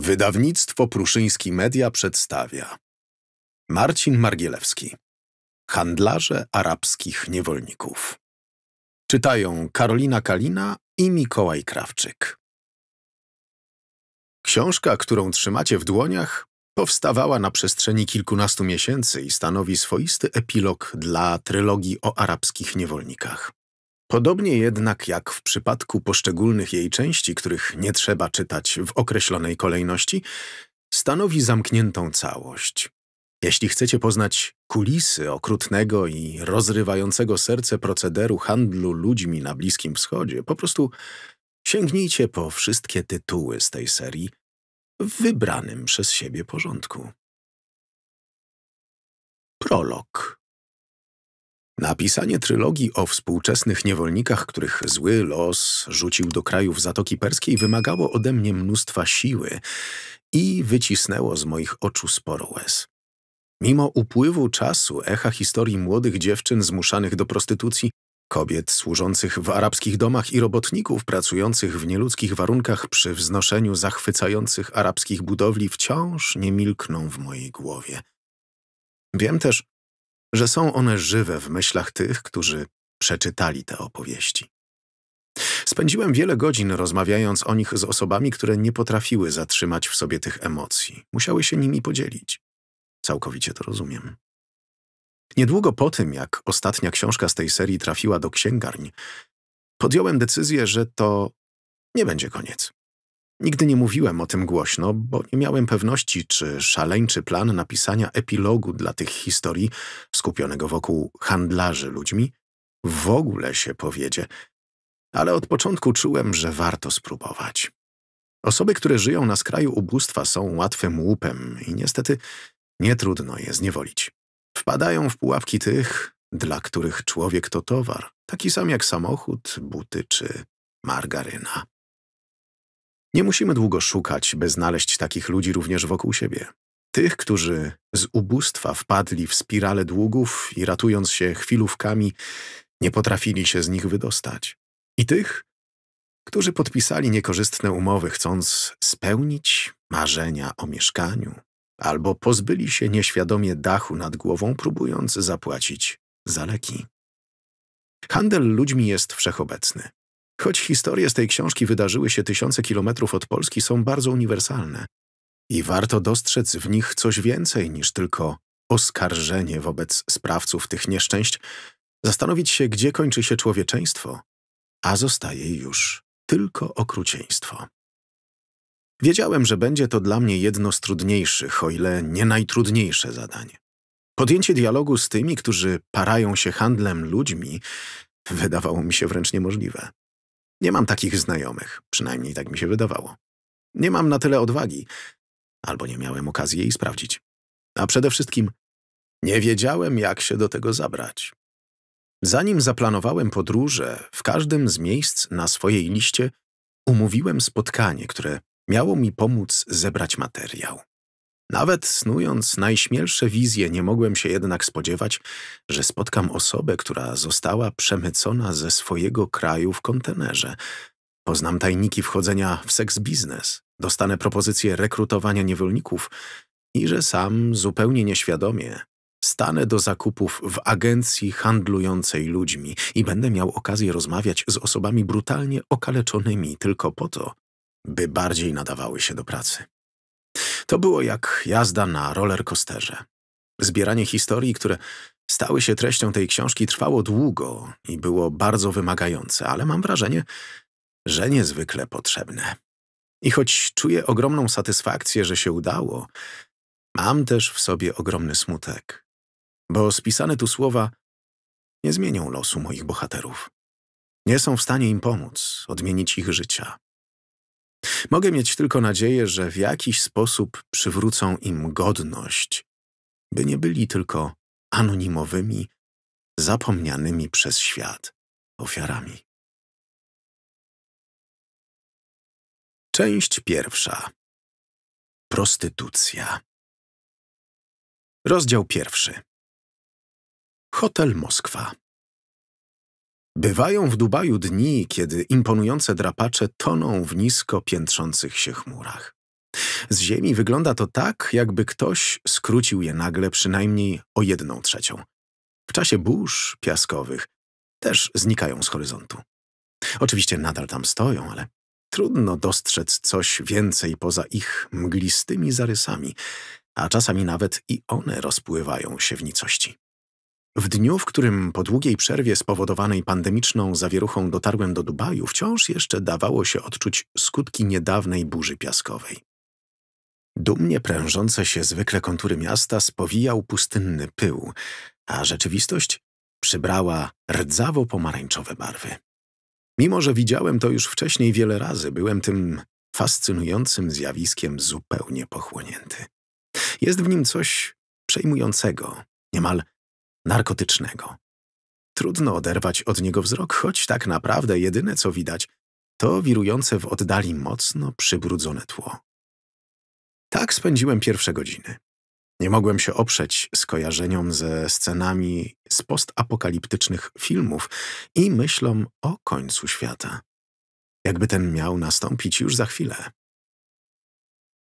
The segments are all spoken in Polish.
Wydawnictwo Pruszyński Media przedstawia Marcin Margielewski Handlarze arabskich niewolników Czytają Karolina Kalina i Mikołaj Krawczyk Książka, którą trzymacie w dłoniach, powstawała na przestrzeni kilkunastu miesięcy i stanowi swoisty epilog dla trylogii o arabskich niewolnikach. Podobnie jednak jak w przypadku poszczególnych jej części, których nie trzeba czytać w określonej kolejności, stanowi zamkniętą całość. Jeśli chcecie poznać kulisy okrutnego i rozrywającego serce procederu handlu ludźmi na Bliskim Wschodzie, po prostu sięgnijcie po wszystkie tytuły z tej serii w wybranym przez siebie porządku. Prolog Napisanie trylogii o współczesnych niewolnikach, których zły los rzucił do krajów Zatoki Perskiej, wymagało ode mnie mnóstwa siły i wycisnęło z moich oczu sporo łez. Mimo upływu czasu echa historii młodych dziewczyn zmuszanych do prostytucji, kobiet służących w arabskich domach i robotników pracujących w nieludzkich warunkach przy wznoszeniu zachwycających arabskich budowli wciąż nie milkną w mojej głowie. Wiem też, że są one żywe w myślach tych, którzy przeczytali te opowieści. Spędziłem wiele godzin rozmawiając o nich z osobami, które nie potrafiły zatrzymać w sobie tych emocji. Musiały się nimi podzielić. Całkowicie to rozumiem. Niedługo po tym, jak ostatnia książka z tej serii trafiła do księgarni, podjąłem decyzję, że to nie będzie koniec. Nigdy nie mówiłem o tym głośno, bo nie miałem pewności, czy szaleńczy plan napisania epilogu dla tych historii, skupionego wokół handlarzy ludźmi, w ogóle się powiedzie. Ale od początku czułem, że warto spróbować. Osoby, które żyją na skraju ubóstwa, są łatwym łupem i niestety nietrudno je zniewolić. Wpadają w pułapki tych, dla których człowiek to towar, taki sam jak samochód, buty czy margaryna. Nie musimy długo szukać, by znaleźć takich ludzi również wokół siebie. Tych, którzy z ubóstwa wpadli w spirale długów i ratując się chwilówkami, nie potrafili się z nich wydostać. I tych, którzy podpisali niekorzystne umowy, chcąc spełnić marzenia o mieszkaniu, albo pozbyli się nieświadomie dachu nad głową, próbując zapłacić za leki. Handel ludźmi jest wszechobecny. Choć historie z tej książki wydarzyły się tysiące kilometrów od Polski, są bardzo uniwersalne. I warto dostrzec w nich coś więcej niż tylko oskarżenie wobec sprawców tych nieszczęść, zastanowić się, gdzie kończy się człowieczeństwo, a zostaje już tylko okrucieństwo. Wiedziałem, że będzie to dla mnie jedno z trudniejszych, o ile nie najtrudniejsze zadanie. Podjęcie dialogu z tymi, którzy parają się handlem ludźmi, wydawało mi się wręcz niemożliwe. Nie mam takich znajomych, przynajmniej tak mi się wydawało. Nie mam na tyle odwagi, albo nie miałem okazji jej sprawdzić. A przede wszystkim nie wiedziałem, jak się do tego zabrać. Zanim zaplanowałem podróże, w każdym z miejsc na swojej liście umówiłem spotkanie, które miało mi pomóc zebrać materiał. Nawet snując najśmielsze wizje, nie mogłem się jednak spodziewać, że spotkam osobę, która została przemycona ze swojego kraju w kontenerze. Poznam tajniki wchodzenia w seks biznes, dostanę propozycje rekrutowania niewolników i że sam, zupełnie nieświadomie, stanę do zakupów w agencji handlującej ludźmi i będę miał okazję rozmawiać z osobami brutalnie okaleczonymi tylko po to, by bardziej nadawały się do pracy. To było jak jazda na rollercoasterze. Zbieranie historii, które stały się treścią tej książki, trwało długo i było bardzo wymagające, ale mam wrażenie, że niezwykle potrzebne. I choć czuję ogromną satysfakcję, że się udało, mam też w sobie ogromny smutek, bo spisane tu słowa nie zmienią losu moich bohaterów. Nie są w stanie im pomóc, odmienić ich życia. Mogę mieć tylko nadzieję, że w jakiś sposób przywrócą im godność, by nie byli tylko anonimowymi, zapomnianymi przez świat ofiarami. Część pierwsza. Prostytucja. Rozdział pierwszy. Hotel Moskwa. Bywają w Dubaju dni, kiedy imponujące drapacze toną w nisko piętrzących się chmurach. Z ziemi wygląda to tak, jakby ktoś skrócił je nagle przynajmniej o jedną trzecią. W czasie burz piaskowych też znikają z horyzontu. Oczywiście nadal tam stoją, ale trudno dostrzec coś więcej poza ich mglistymi zarysami, a czasami nawet i one rozpływają się w nicości. W dniu, w którym po długiej przerwie spowodowanej pandemiczną zawieruchą dotarłem do Dubaju, wciąż jeszcze dawało się odczuć skutki niedawnej burzy piaskowej. Dumnie prężące się zwykle kontury miasta spowijał pustynny pył, a rzeczywistość przybrała rdzawo-pomarańczowe barwy. Mimo, że widziałem to już wcześniej wiele razy, byłem tym fascynującym zjawiskiem zupełnie pochłonięty. Jest w nim coś przejmującego, niemal narkotycznego. Trudno oderwać od niego wzrok, choć tak naprawdę jedyne co widać to wirujące w oddali mocno przybrudzone tło. Tak spędziłem pierwsze godziny. Nie mogłem się oprzeć skojarzeniom ze scenami z postapokaliptycznych filmów i myślą o końcu świata. Jakby ten miał nastąpić już za chwilę.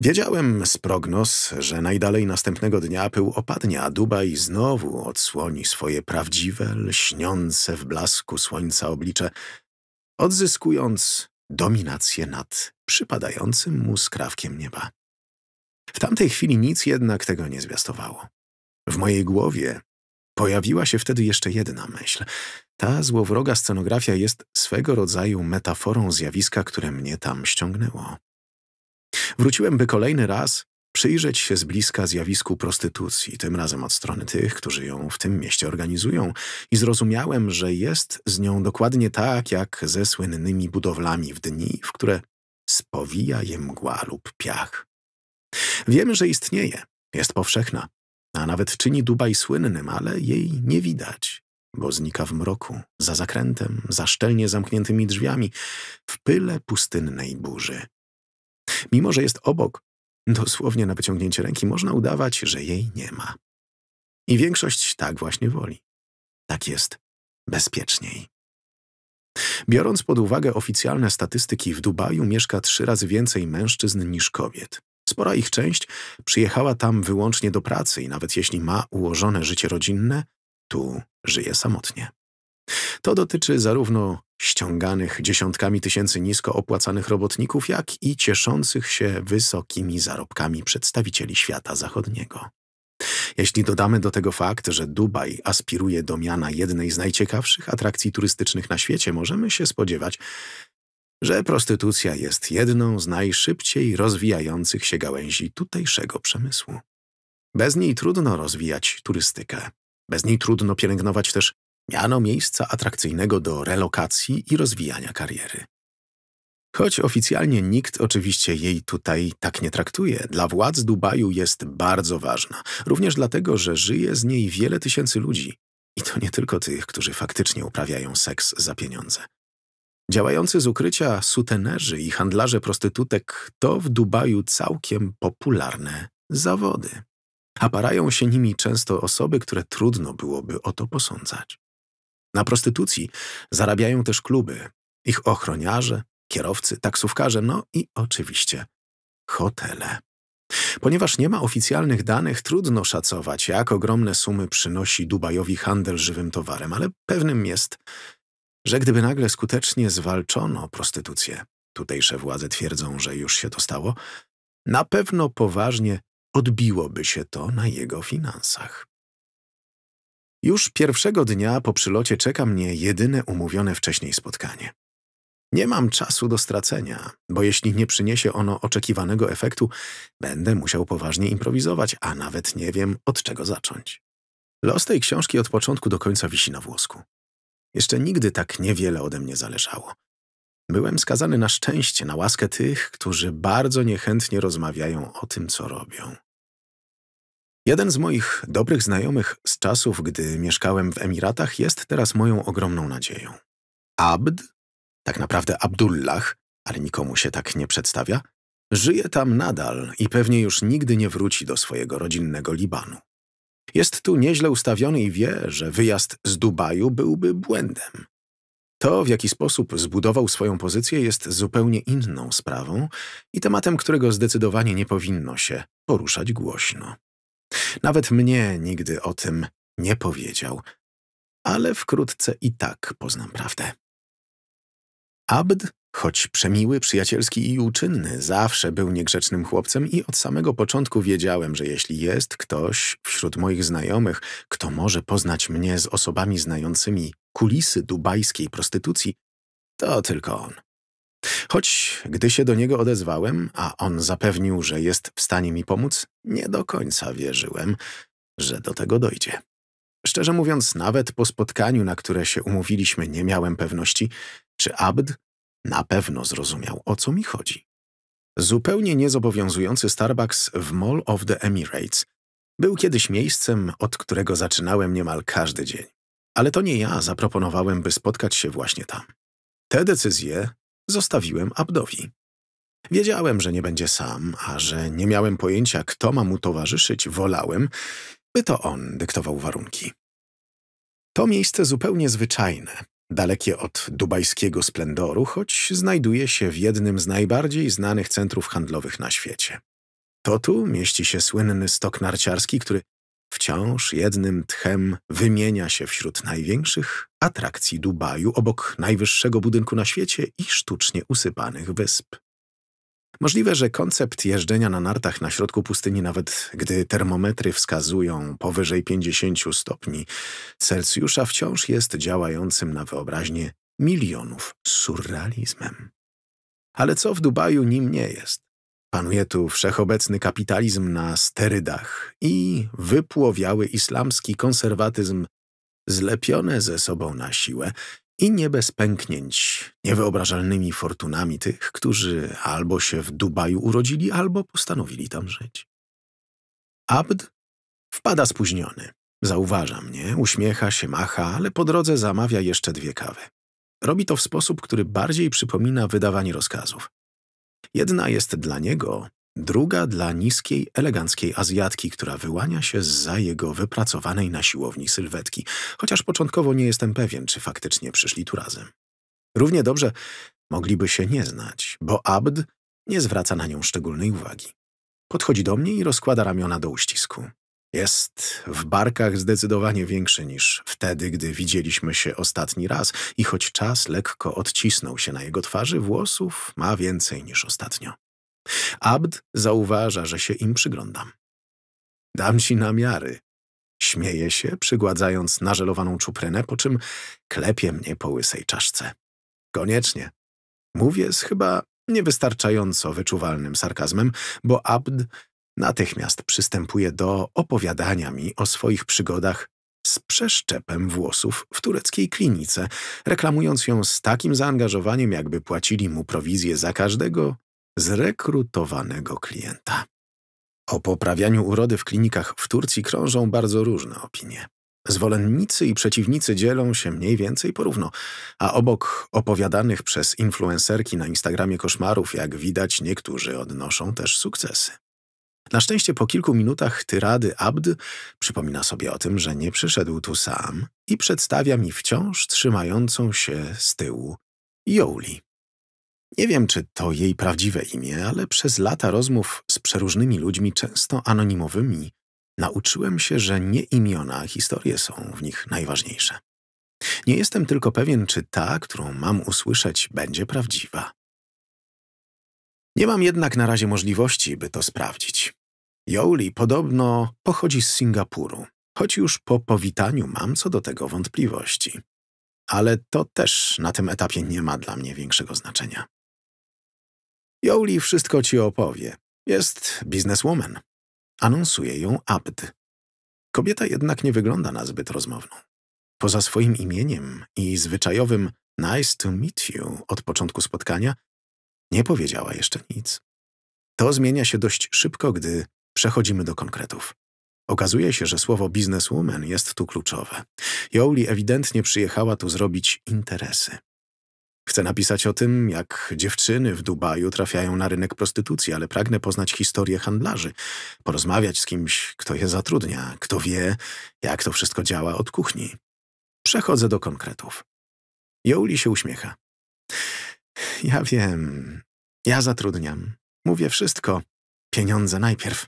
Wiedziałem z prognoz, że najdalej następnego dnia pył opadnie, a Dubaj znowu odsłoni swoje prawdziwe, lśniące w blasku słońca oblicze, odzyskując dominację nad przypadającym mu skrawkiem nieba. W tamtej chwili nic jednak tego nie zwiastowało. W mojej głowie pojawiła się wtedy jeszcze jedna myśl. Ta złowroga scenografia jest swego rodzaju metaforą zjawiska, które mnie tam ściągnęło. Wróciłem, by kolejny raz przyjrzeć się z bliska zjawisku prostytucji, tym razem od strony tych, którzy ją w tym mieście organizują, i zrozumiałem, że jest z nią dokładnie tak, jak ze słynnymi budowlami w dni, w które spowija je mgła lub piach. Wiemy, że istnieje, jest powszechna, a nawet czyni Dubaj słynnym, ale jej nie widać, bo znika w mroku, za zakrętem, za szczelnie zamkniętymi drzwiami, w pyle pustynnej burzy. Mimo, że jest obok, dosłownie na wyciągnięcie ręki można udawać, że jej nie ma. I większość tak właśnie woli. Tak jest bezpieczniej. Biorąc pod uwagę oficjalne statystyki, w Dubaju mieszka trzy razy więcej mężczyzn niż kobiet. Spora ich część przyjechała tam wyłącznie do pracy i nawet jeśli ma ułożone życie rodzinne, tu żyje samotnie. To dotyczy zarówno ściąganych dziesiątkami tysięcy nisko opłacanych robotników, jak i cieszących się wysokimi zarobkami przedstawicieli świata zachodniego. Jeśli dodamy do tego fakt, że Dubaj aspiruje do miana jednej z najciekawszych atrakcji turystycznych na świecie, możemy się spodziewać, że prostytucja jest jedną z najszybciej rozwijających się gałęzi tutejszego przemysłu. Bez niej trudno rozwijać turystykę. Bez niej trudno pielęgnować też Miano miejsca atrakcyjnego do relokacji i rozwijania kariery. Choć oficjalnie nikt oczywiście jej tutaj tak nie traktuje, dla władz Dubaju jest bardzo ważna, również dlatego, że żyje z niej wiele tysięcy ludzi. I to nie tylko tych, którzy faktycznie uprawiają seks za pieniądze. Działający z ukrycia sutenerzy i handlarze prostytutek to w Dubaju całkiem popularne zawody. A parają się nimi często osoby, które trudno byłoby o to posądzać. Na prostytucji zarabiają też kluby, ich ochroniarze, kierowcy, taksówkarze, no i oczywiście hotele. Ponieważ nie ma oficjalnych danych, trudno szacować, jak ogromne sumy przynosi Dubajowi handel żywym towarem, ale pewnym jest, że gdyby nagle skutecznie zwalczono prostytucję, tutejsze władze twierdzą, że już się to stało, na pewno poważnie odbiłoby się to na jego finansach. Już pierwszego dnia po przylocie czeka mnie jedyne umówione wcześniej spotkanie. Nie mam czasu do stracenia, bo jeśli nie przyniesie ono oczekiwanego efektu, będę musiał poważnie improwizować, a nawet nie wiem, od czego zacząć. Los tej książki od początku do końca wisi na włosku. Jeszcze nigdy tak niewiele ode mnie zależało. Byłem skazany na szczęście, na łaskę tych, którzy bardzo niechętnie rozmawiają o tym, co robią. Jeden z moich dobrych znajomych z czasów, gdy mieszkałem w Emiratach, jest teraz moją ogromną nadzieją. Abd, tak naprawdę Abdullah, ale nikomu się tak nie przedstawia, żyje tam nadal i pewnie już nigdy nie wróci do swojego rodzinnego Libanu. Jest tu nieźle ustawiony i wie, że wyjazd z Dubaju byłby błędem. To, w jaki sposób zbudował swoją pozycję, jest zupełnie inną sprawą i tematem, którego zdecydowanie nie powinno się poruszać głośno. Nawet mnie nigdy o tym nie powiedział, ale wkrótce i tak poznam prawdę. Abd, choć przemiły, przyjacielski i uczynny, zawsze był niegrzecznym chłopcem i od samego początku wiedziałem, że jeśli jest ktoś wśród moich znajomych, kto może poznać mnie z osobami znającymi kulisy dubajskiej prostytucji, to tylko on. Choć gdy się do niego odezwałem, a on zapewnił, że jest w stanie mi pomóc, nie do końca wierzyłem, że do tego dojdzie. Szczerze mówiąc, nawet po spotkaniu, na które się umówiliśmy, nie miałem pewności, czy Abd na pewno zrozumiał, o co mi chodzi. Zupełnie niezobowiązujący Starbucks w Mall of the Emirates był kiedyś miejscem, od którego zaczynałem niemal każdy dzień. Ale to nie ja zaproponowałem, by spotkać się właśnie tam. Tę decyzję zostawiłem Abdowi. Wiedziałem, że nie będzie sam, a że nie miałem pojęcia, kto ma mu towarzyszyć, wolałem, by to on dyktował warunki. To miejsce zupełnie zwyczajne, dalekie od dubajskiego splendoru, choć znajduje się w jednym z najbardziej znanych centrów handlowych na świecie. To tu mieści się słynny stok narciarski, który Wciąż jednym tchem wymienia się wśród największych atrakcji Dubaju obok najwyższego budynku na świecie i sztucznie usypanych wysp. Możliwe, że koncept jeżdżenia na nartach na środku pustyni, nawet gdy termometry wskazują powyżej 50 stopni Celsjusza, wciąż jest działającym na wyobraźnię milionów surrealizmem. Ale co w Dubaju nim nie jest? Panuje tu wszechobecny kapitalizm na sterydach i wypłowiały islamski konserwatyzm, zlepione ze sobą na siłę i nie bez pęknięć, niewyobrażalnymi fortunami tych, którzy albo się w Dubaju urodzili, albo postanowili tam żyć. Abd wpada spóźniony. Zauważa mnie, uśmiecha się, macha, ale po drodze zamawia jeszcze dwie kawy. Robi to w sposób, który bardziej przypomina wydawanie rozkazów. Jedna jest dla niego, druga dla niskiej, eleganckiej Azjatki, która wyłania się za jego wypracowanej na siłowni sylwetki, chociaż początkowo nie jestem pewien, czy faktycznie przyszli tu razem. Równie dobrze mogliby się nie znać, bo Abd nie zwraca na nią szczególnej uwagi. Podchodzi do mnie i rozkłada ramiona do uścisku. Jest w barkach zdecydowanie większy niż wtedy, gdy widzieliśmy się ostatni raz i choć czas lekko odcisnął się na jego twarzy, włosów ma więcej niż ostatnio. Abd zauważa, że się im przyglądam. Dam ci namiary. Śmieje się, przygładzając nażelowaną czuprynę, po czym klepie mnie po łysej czaszce. Koniecznie. Mówię z chyba niewystarczająco wyczuwalnym sarkazmem, bo Abd natychmiast przystępuje do opowiadania mi o swoich przygodach z przeszczepem włosów w tureckiej klinice, reklamując ją z takim zaangażowaniem, jakby płacili mu prowizję za każdego zrekrutowanego klienta. O poprawianiu urody w klinikach w Turcji krążą bardzo różne opinie. Zwolennicy i przeciwnicy dzielą się mniej więcej porówno, a obok opowiadanych przez influencerki na Instagramie koszmarów, jak widać, niektórzy odnoszą też sukcesy. Na szczęście po kilku minutach tyrady Abd przypomina sobie o tym, że nie przyszedł tu sam i przedstawia mi wciąż trzymającą się z tyłu Jouli. Nie wiem, czy to jej prawdziwe imię, ale przez lata rozmów z przeróżnymi ludźmi, często anonimowymi, nauczyłem się, że nie imiona, a historie są w nich najważniejsze. Nie jestem tylko pewien, czy ta, którą mam usłyszeć, będzie prawdziwa. Nie mam jednak na razie możliwości, by to sprawdzić. Jouli podobno pochodzi z Singapuru, choć już po powitaniu mam co do tego wątpliwości. Ale to też na tym etapie nie ma dla mnie większego znaczenia. Jouli wszystko ci opowie. Jest bizneswoman. Anonsuje ją Abd. Kobieta jednak nie wygląda na zbyt rozmowną. Poza swoim imieniem i zwyczajowym nice to meet you od początku spotkania nie powiedziała jeszcze nic. To zmienia się dość szybko, gdy przechodzimy do konkretów. Okazuje się, że słowo bizneswoman jest tu kluczowe. Jolie ewidentnie przyjechała tu zrobić interesy. Chcę napisać o tym, jak dziewczyny w Dubaju trafiają na rynek prostytucji, ale pragnę poznać historię handlarzy, porozmawiać z kimś, kto je zatrudnia, kto wie, jak to wszystko działa od kuchni. Przechodzę do konkretów. Jolie się uśmiecha. Ja wiem. Ja zatrudniam. Mówię wszystko. Pieniądze najpierw.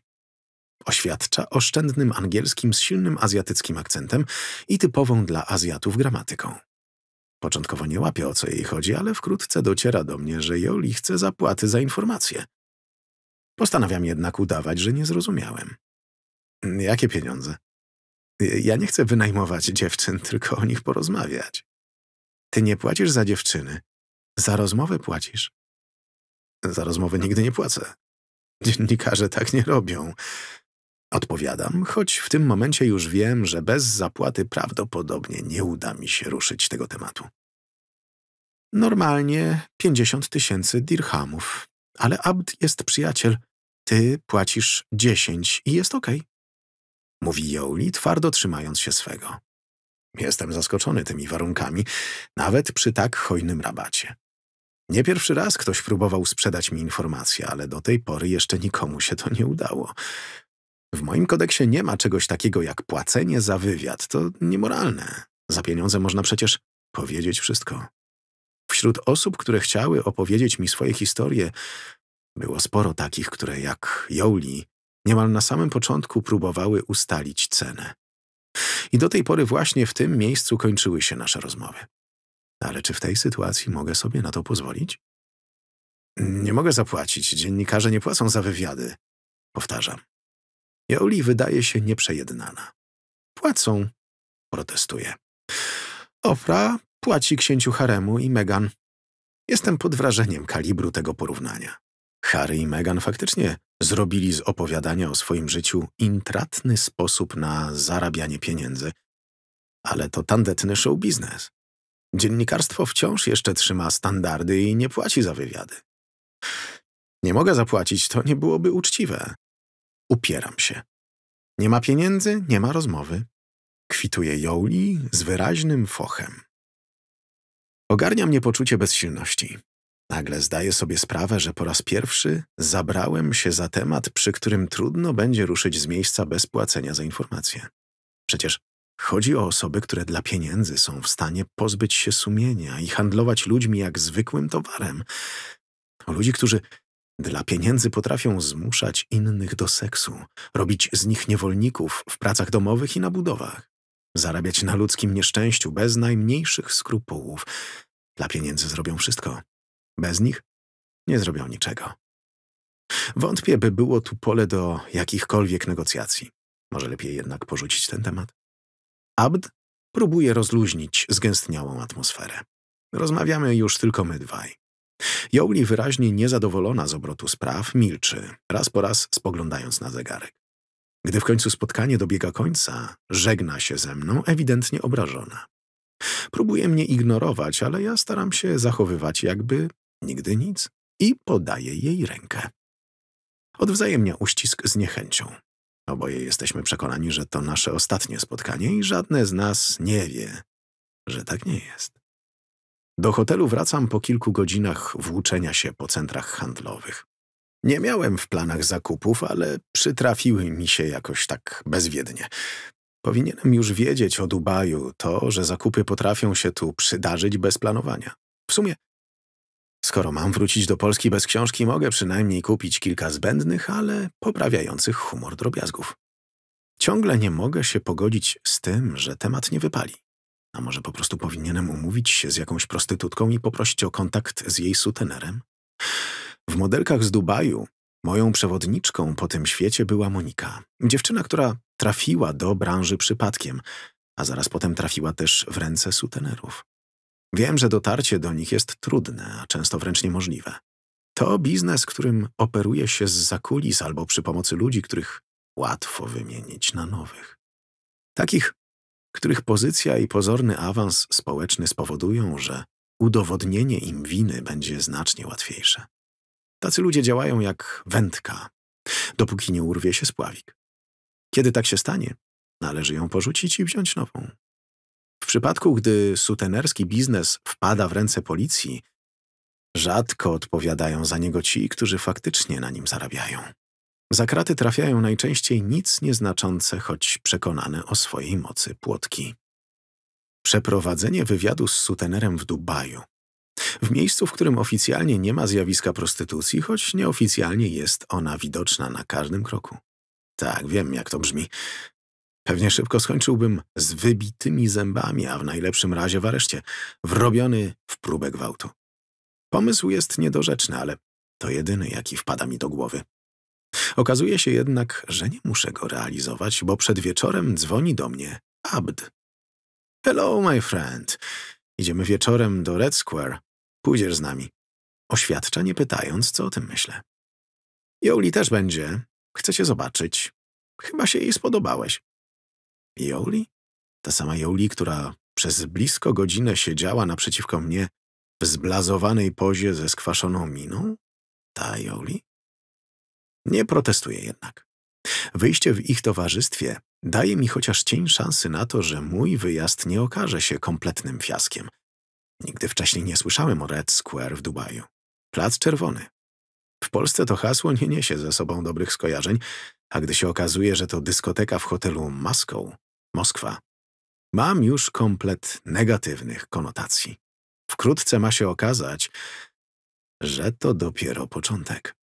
Oświadcza oszczędnym angielskim z silnym azjatyckim akcentem i typową dla Azjatów gramatyką. Początkowo nie łapie o co jej chodzi, ale wkrótce dociera do mnie, że Joli chce zapłaty za informacje. Postanawiam jednak udawać, że nie zrozumiałem. Jakie pieniądze? Ja nie chcę wynajmować dziewczyn, tylko o nich porozmawiać. Ty nie płacisz za dziewczyny, za rozmowy płacisz? Za rozmowy nigdy nie płacę. Dziennikarze tak nie robią. Odpowiadam, choć w tym momencie już wiem, że bez zapłaty prawdopodobnie nie uda mi się ruszyć tego tematu. Normalnie 50 tysięcy dirhamów, ale Abd jest przyjaciel. Ty płacisz 10 i jest okej. Okay. Mówi Jouli, twardo trzymając się swego. Jestem zaskoczony tymi warunkami, nawet przy tak hojnym rabacie. Nie pierwszy raz ktoś próbował sprzedać mi informacje, ale do tej pory jeszcze nikomu się to nie udało. W moim kodeksie nie ma czegoś takiego jak płacenie za wywiad. To niemoralne. Za pieniądze można przecież powiedzieć wszystko. Wśród osób, które chciały opowiedzieć mi swoje historie, było sporo takich, które jak Joli, niemal na samym początku próbowały ustalić cenę. I do tej pory właśnie w tym miejscu kończyły się nasze rozmowy. Ale czy w tej sytuacji mogę sobie na to pozwolić? Nie mogę zapłacić, dziennikarze nie płacą za wywiady. Powtarzam. Jolie wydaje się nieprzejednana. Płacą, protestuje. Ofra płaci księciu Haremu i Megan. Jestem pod wrażeniem kalibru tego porównania. Harry i Meghan faktycznie zrobili z opowiadania o swoim życiu intratny sposób na zarabianie pieniędzy, ale to tandetny show biznes. Dziennikarstwo wciąż jeszcze trzyma standardy i nie płaci za wywiady. Nie mogę zapłacić, to nie byłoby uczciwe. Upieram się. Nie ma pieniędzy, nie ma rozmowy. Kwituje Jouli z wyraźnym fochem. Ogarnia mnie poczucie bezsilności. Nagle zdaję sobie sprawę, że po raz pierwszy zabrałem się za temat, przy którym trudno będzie ruszyć z miejsca bez płacenia za informację. Przecież Chodzi o osoby, które dla pieniędzy są w stanie pozbyć się sumienia i handlować ludźmi jak zwykłym towarem. O ludzi, którzy dla pieniędzy potrafią zmuszać innych do seksu, robić z nich niewolników w pracach domowych i na budowach, zarabiać na ludzkim nieszczęściu bez najmniejszych skrupułów. Dla pieniędzy zrobią wszystko. Bez nich nie zrobią niczego. Wątpię, by było tu pole do jakichkolwiek negocjacji. Może lepiej jednak porzucić ten temat. Abd próbuje rozluźnić zgęstniałą atmosferę. Rozmawiamy już tylko my dwaj. Jouli wyraźnie niezadowolona z obrotu spraw milczy, raz po raz spoglądając na zegarek. Gdy w końcu spotkanie dobiega końca, żegna się ze mną, ewidentnie obrażona. Próbuje mnie ignorować, ale ja staram się zachowywać jakby nigdy nic i podaję jej rękę. Odwzajemnia uścisk z niechęcią. Oboje jesteśmy przekonani, że to nasze ostatnie spotkanie i żadne z nas nie wie, że tak nie jest. Do hotelu wracam po kilku godzinach włóczenia się po centrach handlowych. Nie miałem w planach zakupów, ale przytrafiły mi się jakoś tak bezwiednie. Powinienem już wiedzieć o Dubaju to, że zakupy potrafią się tu przydarzyć bez planowania. W sumie Skoro mam wrócić do Polski bez książki, mogę przynajmniej kupić kilka zbędnych, ale poprawiających humor drobiazgów. Ciągle nie mogę się pogodzić z tym, że temat nie wypali. A może po prostu powinienem umówić się z jakąś prostytutką i poprosić o kontakt z jej sutenerem? W modelkach z Dubaju moją przewodniczką po tym świecie była Monika, dziewczyna, która trafiła do branży przypadkiem, a zaraz potem trafiła też w ręce sutenerów. Wiem, że dotarcie do nich jest trudne, a często wręcz niemożliwe. To biznes, którym operuje się z zakulis albo przy pomocy ludzi, których łatwo wymienić na nowych. Takich, których pozycja i pozorny awans społeczny spowodują, że udowodnienie im winy będzie znacznie łatwiejsze. Tacy ludzie działają jak wędka, dopóki nie urwie się spławik. Kiedy tak się stanie, należy ją porzucić i wziąć nową przypadku, gdy sutenerski biznes wpada w ręce policji, rzadko odpowiadają za niego ci, którzy faktycznie na nim zarabiają. Za kraty trafiają najczęściej nic nieznaczące, choć przekonane o swojej mocy płotki. Przeprowadzenie wywiadu z sutenerem w Dubaju. W miejscu, w którym oficjalnie nie ma zjawiska prostytucji, choć nieoficjalnie jest ona widoczna na każdym kroku. Tak, wiem jak to brzmi. Pewnie szybko skończyłbym z wybitymi zębami, a w najlepszym razie w areszcie, wrobiony w próbę gwałtu. Pomysł jest niedorzeczny, ale to jedyny, jaki wpada mi do głowy. Okazuje się jednak, że nie muszę go realizować, bo przed wieczorem dzwoni do mnie Abd. Hello, my friend. Idziemy wieczorem do Red Square. Pójdziesz z nami. Oświadcza, nie pytając, co o tym myślę. Jouli też będzie. Chcę cię zobaczyć. Chyba się jej spodobałeś. Jouli? Ta sama Jouli, która przez blisko godzinę siedziała naprzeciwko mnie w zblazowanej pozie ze skwaszoną miną? Ta Jouli? Nie protestuję jednak. Wyjście w ich towarzystwie daje mi chociaż cień szansy na to, że mój wyjazd nie okaże się kompletnym fiaskiem. Nigdy wcześniej nie słyszałem o Red Square w Dubaju. Plac Czerwony. W Polsce to hasło nie niesie ze sobą dobrych skojarzeń, a gdy się okazuje, że to dyskoteka w hotelu Moscow, Moskwa. Mam już komplet negatywnych konotacji. Wkrótce ma się okazać, że to dopiero początek.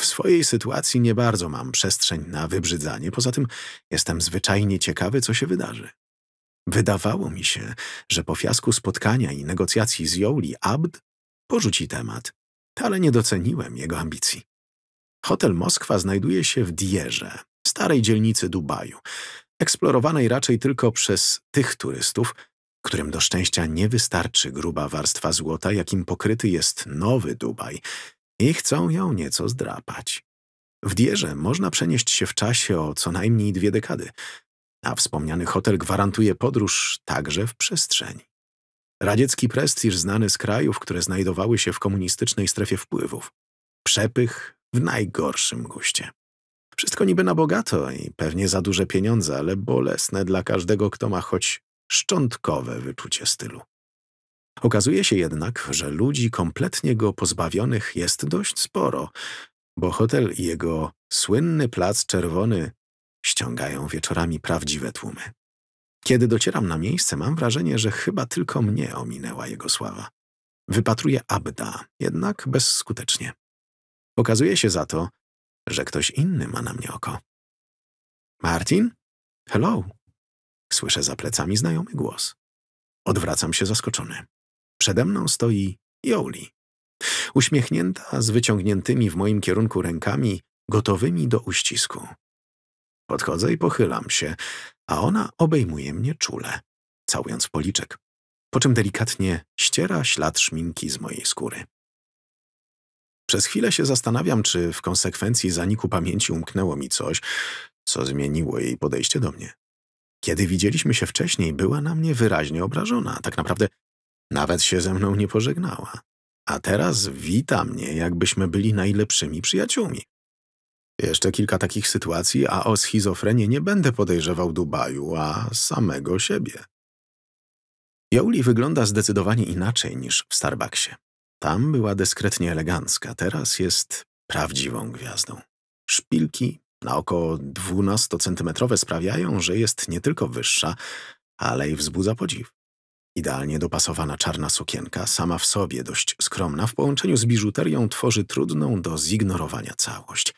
W swojej sytuacji nie bardzo mam przestrzeń na wybrzydzanie, poza tym jestem zwyczajnie ciekawy, co się wydarzy. Wydawało mi się, że po fiasku spotkania i negocjacji z Jouli Abd porzuci temat, ale nie doceniłem jego ambicji. Hotel Moskwa znajduje się w Dierze, starej dzielnicy Dubaju, eksplorowanej raczej tylko przez tych turystów, którym do szczęścia nie wystarczy gruba warstwa złota, jakim pokryty jest nowy Dubaj i chcą ją nieco zdrapać. W Dierze można przenieść się w czasie o co najmniej dwie dekady, a wspomniany hotel gwarantuje podróż także w przestrzeni. Radziecki prestiż znany z krajów, które znajdowały się w komunistycznej strefie wpływów. Przepych w najgorszym guście. Wszystko niby na bogato i pewnie za duże pieniądze, ale bolesne dla każdego, kto ma choć szczątkowe wyczucie stylu. Okazuje się jednak, że ludzi kompletnie go pozbawionych jest dość sporo, bo hotel i jego słynny plac czerwony ściągają wieczorami prawdziwe tłumy. Kiedy docieram na miejsce, mam wrażenie, że chyba tylko mnie ominęła jego sława. Wypatruję Abda, jednak bezskutecznie. Okazuje się za to, że ktoś inny ma na mnie oko. Martin? Hello? Słyszę za plecami znajomy głos. Odwracam się zaskoczony. Przede mną stoi Jolie. Uśmiechnięta, z wyciągniętymi w moim kierunku rękami, gotowymi do uścisku. Podchodzę i pochylam się, a ona obejmuje mnie czule, całując policzek, po czym delikatnie ściera ślad szminki z mojej skóry. Przez chwilę się zastanawiam, czy w konsekwencji zaniku pamięci umknęło mi coś, co zmieniło jej podejście do mnie. Kiedy widzieliśmy się wcześniej, była na mnie wyraźnie obrażona. Tak naprawdę nawet się ze mną nie pożegnała. A teraz wita mnie, jakbyśmy byli najlepszymi przyjaciółmi. Jeszcze kilka takich sytuacji, a o schizofrenię nie będę podejrzewał Dubaju, a samego siebie. Jauli wygląda zdecydowanie inaczej niż w Starbucksie. Tam była dyskretnie elegancka, teraz jest prawdziwą gwiazdą. Szpilki na około 12-centymetrowe sprawiają, że jest nie tylko wyższa, ale i wzbudza podziw. Idealnie dopasowana czarna sukienka, sama w sobie dość skromna, w połączeniu z biżuterią tworzy trudną do zignorowania całość.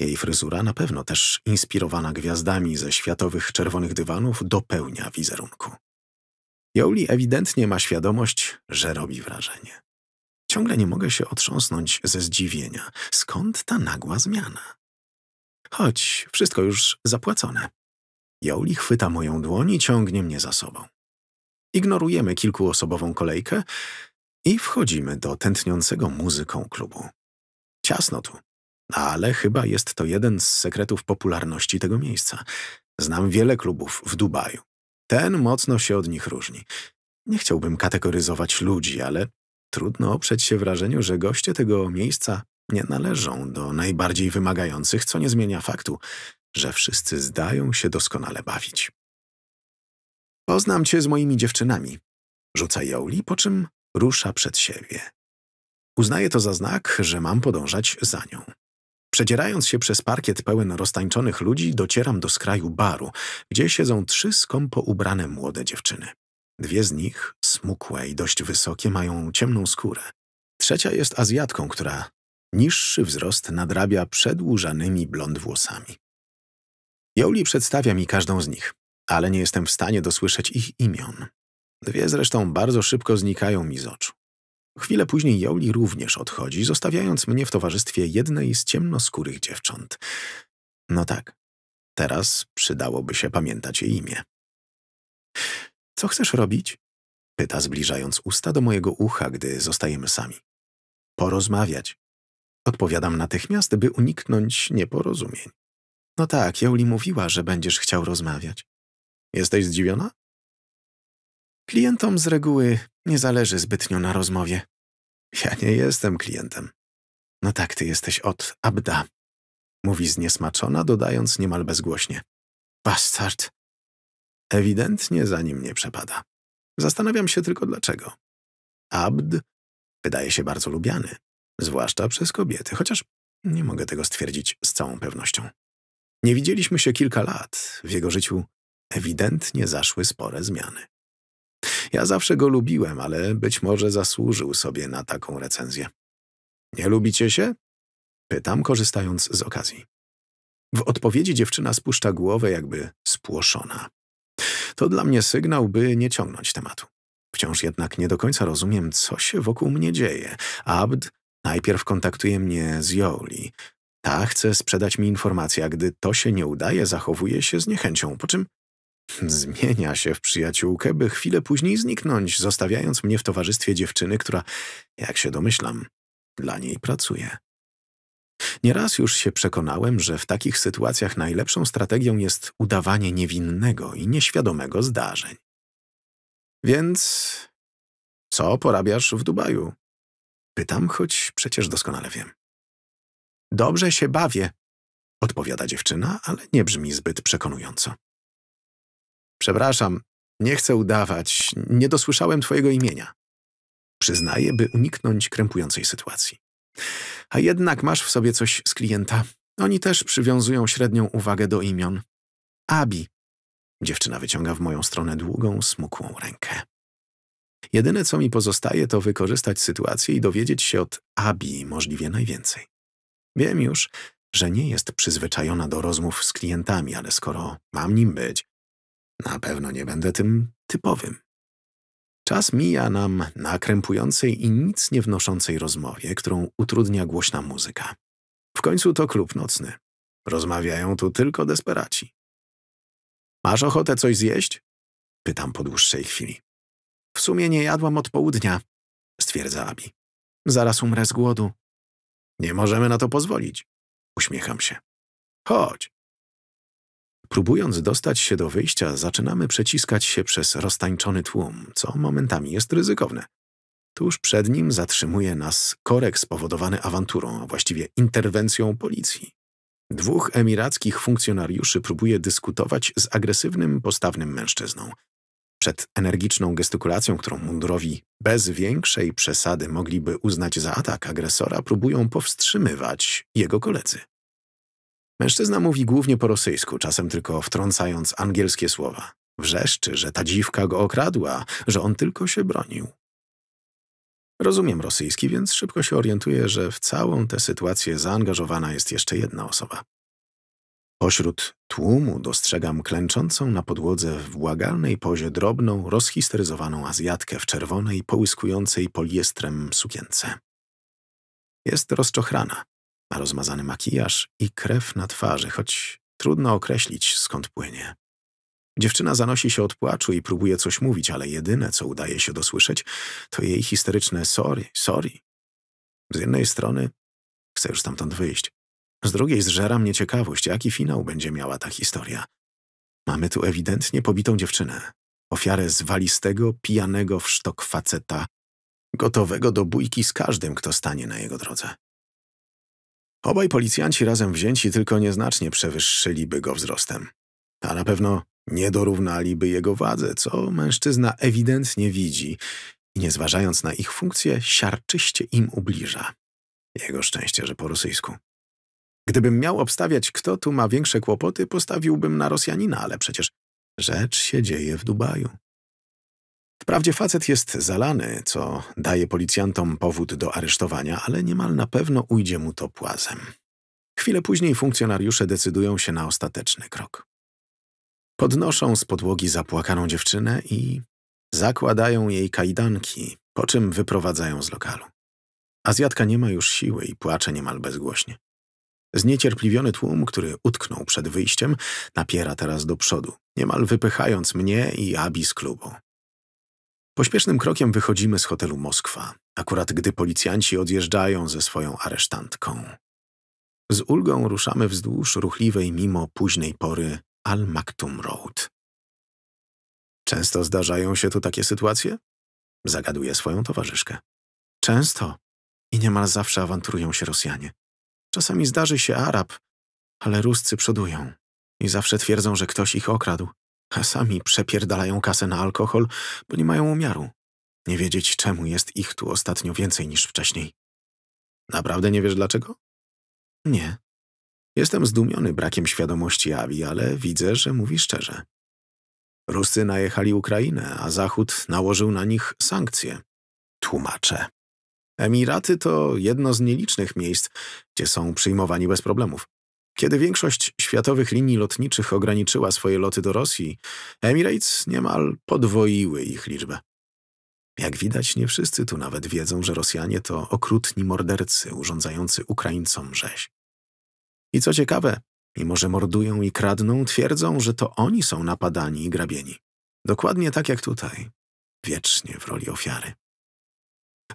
Jej fryzura, na pewno też inspirowana gwiazdami ze światowych czerwonych dywanów, dopełnia wizerunku. Jolie ewidentnie ma świadomość, że robi wrażenie. Ciągle nie mogę się otrząsnąć ze zdziwienia. Skąd ta nagła zmiana? Chodź, wszystko już zapłacone. Jouli chwyta moją dłoń i ciągnie mnie za sobą. Ignorujemy kilkuosobową kolejkę i wchodzimy do tętniącego muzyką klubu. Ciasno tu, ale chyba jest to jeden z sekretów popularności tego miejsca. Znam wiele klubów w Dubaju. Ten mocno się od nich różni. Nie chciałbym kategoryzować ludzi, ale trudno oprzeć się wrażeniu, że goście tego miejsca nie należą do najbardziej wymagających, co nie zmienia faktu, że wszyscy zdają się doskonale bawić. Poznam cię z moimi dziewczynami, rzuca Jouli, po czym rusza przed siebie. Uznaję to za znak, że mam podążać za nią. Przedzierając się przez parkiet pełen roztańczonych ludzi, docieram do skraju baru, gdzie siedzą trzy skąpo ubrane młode dziewczyny. Dwie z nich, smukłe i dość wysokie, mają ciemną skórę. Trzecia jest Azjatką, która niższy wzrost nadrabia przedłużanymi blond włosami. Jouli przedstawia mi każdą z nich, ale nie jestem w stanie dosłyszeć ich imion. Dwie zresztą bardzo szybko znikają mi z oczu. Chwilę później Jouli również odchodzi, zostawiając mnie w towarzystwie jednej z ciemnoskórych dziewcząt. No tak, teraz przydałoby się pamiętać jej imię. Co chcesz robić? Pyta, zbliżając usta do mojego ucha, gdy zostajemy sami. Porozmawiać. Odpowiadam natychmiast, by uniknąć nieporozumień. No tak, Jouli mówiła, że będziesz chciał rozmawiać. Jesteś zdziwiona? Klientom z reguły nie zależy zbytnio na rozmowie. Ja nie jestem klientem. No tak, ty jesteś od Abda. Mówi zniesmaczona, dodając niemal bezgłośnie. Bastard, Ewidentnie za nim nie przepada. Zastanawiam się tylko dlaczego. Abd wydaje się bardzo lubiany, zwłaszcza przez kobiety, chociaż nie mogę tego stwierdzić z całą pewnością. Nie widzieliśmy się kilka lat. W jego życiu ewidentnie zaszły spore zmiany. Ja zawsze go lubiłem, ale być może zasłużył sobie na taką recenzję. Nie lubicie się? Pytam, korzystając z okazji. W odpowiedzi dziewczyna spuszcza głowę jakby spłoszona. To dla mnie sygnał, by nie ciągnąć tematu. Wciąż jednak nie do końca rozumiem, co się wokół mnie dzieje. Abd najpierw kontaktuje mnie z Yoli. Ta chce sprzedać mi informację, a gdy to się nie udaje, zachowuje się z niechęcią, po czym zmienia się w przyjaciółkę, by chwilę później zniknąć, zostawiając mnie w towarzystwie dziewczyny, która, jak się domyślam, dla niej pracuje. Nieraz już się przekonałem, że w takich sytuacjach najlepszą strategią jest udawanie niewinnego i nieświadomego zdarzeń. Więc co porabiasz w Dubaju? Pytam, choć przecież doskonale wiem. Dobrze się bawię, odpowiada dziewczyna, ale nie brzmi zbyt przekonująco. Przepraszam, nie chcę udawać, nie dosłyszałem twojego imienia. Przyznaję, by uniknąć krępującej sytuacji. A jednak masz w sobie coś z klienta. Oni też przywiązują średnią uwagę do imion. Abi. Dziewczyna wyciąga w moją stronę długą, smukłą rękę. Jedyne, co mi pozostaje, to wykorzystać sytuację i dowiedzieć się od Abi możliwie najwięcej. Wiem już, że nie jest przyzwyczajona do rozmów z klientami, ale skoro mam nim być, na pewno nie będę tym typowym. Czas mija nam na krępującej i nic nie wnoszącej rozmowie, którą utrudnia głośna muzyka. W końcu to klub nocny. Rozmawiają tu tylko desperaci. Masz ochotę coś zjeść? Pytam po dłuższej chwili. W sumie nie jadłam od południa, stwierdza Abi. Zaraz umrę z głodu. Nie możemy na to pozwolić. Uśmiecham się. Chodź. Próbując dostać się do wyjścia, zaczynamy przeciskać się przez roztańczony tłum, co momentami jest ryzykowne. Tuż przed nim zatrzymuje nas korek spowodowany awanturą, a właściwie interwencją policji. Dwóch emirackich funkcjonariuszy próbuje dyskutować z agresywnym, postawnym mężczyzną. Przed energiczną gestykulacją, którą mundurowi bez większej przesady mogliby uznać za atak agresora, próbują powstrzymywać jego koledzy. Mężczyzna mówi głównie po rosyjsku, czasem tylko wtrącając angielskie słowa. Wrzeszczy, że ta dziwka go okradła, że on tylko się bronił. Rozumiem rosyjski, więc szybko się orientuję, że w całą tę sytuację zaangażowana jest jeszcze jedna osoba. Pośród tłumu dostrzegam klęczącą na podłodze w błagalnej pozie drobną, rozhisteryzowaną Azjatkę w czerwonej, połyskującej poliestrem sukience. Jest rozczochrana, ma rozmazany makijaż i krew na twarzy, choć trudno określić, skąd płynie. Dziewczyna zanosi się od płaczu i próbuje coś mówić, ale jedyne, co udaje się dosłyszeć, to jej histeryczne sorry, sorry. Z jednej strony chcę już stamtąd wyjść, z drugiej zżera mnie ciekawość, jaki finał będzie miała ta historia. Mamy tu ewidentnie pobitą dziewczynę, ofiarę zwalistego, pijanego w sztok faceta, gotowego do bójki z każdym, kto stanie na jego drodze. Obaj policjanci razem wzięci tylko nieznacznie przewyższyliby go wzrostem, a na pewno nie dorównaliby jego wadze, co mężczyzna ewidentnie widzi i nie zważając na ich funkcję, siarczyście im ubliża. Jego szczęście, że po rosyjsku. Gdybym miał obstawiać, kto tu ma większe kłopoty, postawiłbym na Rosjanina, ale przecież rzecz się dzieje w Dubaju. Wprawdzie facet jest zalany, co daje policjantom powód do aresztowania, ale niemal na pewno ujdzie mu to płazem. Chwilę później funkcjonariusze decydują się na ostateczny krok. Podnoszą z podłogi zapłakaną dziewczynę i zakładają jej kajdanki, po czym wyprowadzają z lokalu. Azjatka nie ma już siły i płacze niemal bezgłośnie. Zniecierpliwiony tłum, który utknął przed wyjściem, napiera teraz do przodu, niemal wypychając mnie i Abi z klubu. Pośpiesznym krokiem wychodzimy z hotelu Moskwa, akurat gdy policjanci odjeżdżają ze swoją aresztantką. Z ulgą ruszamy wzdłuż ruchliwej mimo późnej pory Al Maktum Road. Często zdarzają się tu takie sytuacje? Zagaduje swoją towarzyszkę. Często. I niemal zawsze awanturują się Rosjanie. Czasami zdarzy się Arab, ale Ruscy przodują. I zawsze twierdzą, że ktoś ich okradł a sami przepierdalają kasę na alkohol, bo nie mają umiaru. Nie wiedzieć, czemu jest ich tu ostatnio więcej niż wcześniej. Naprawdę nie wiesz dlaczego? Nie. Jestem zdumiony brakiem świadomości Avi, ale widzę, że mówi szczerze. Ruscy najechali Ukrainę, a Zachód nałożył na nich sankcje. Tłumaczę. Emiraty to jedno z nielicznych miejsc, gdzie są przyjmowani bez problemów. Kiedy większość światowych linii lotniczych ograniczyła swoje loty do Rosji, Emirates niemal podwoiły ich liczbę. Jak widać, nie wszyscy tu nawet wiedzą, że Rosjanie to okrutni mordercy urządzający Ukraińcom rzeź. I co ciekawe, mimo że mordują i kradną, twierdzą, że to oni są napadani i grabieni. Dokładnie tak jak tutaj, wiecznie w roli ofiary.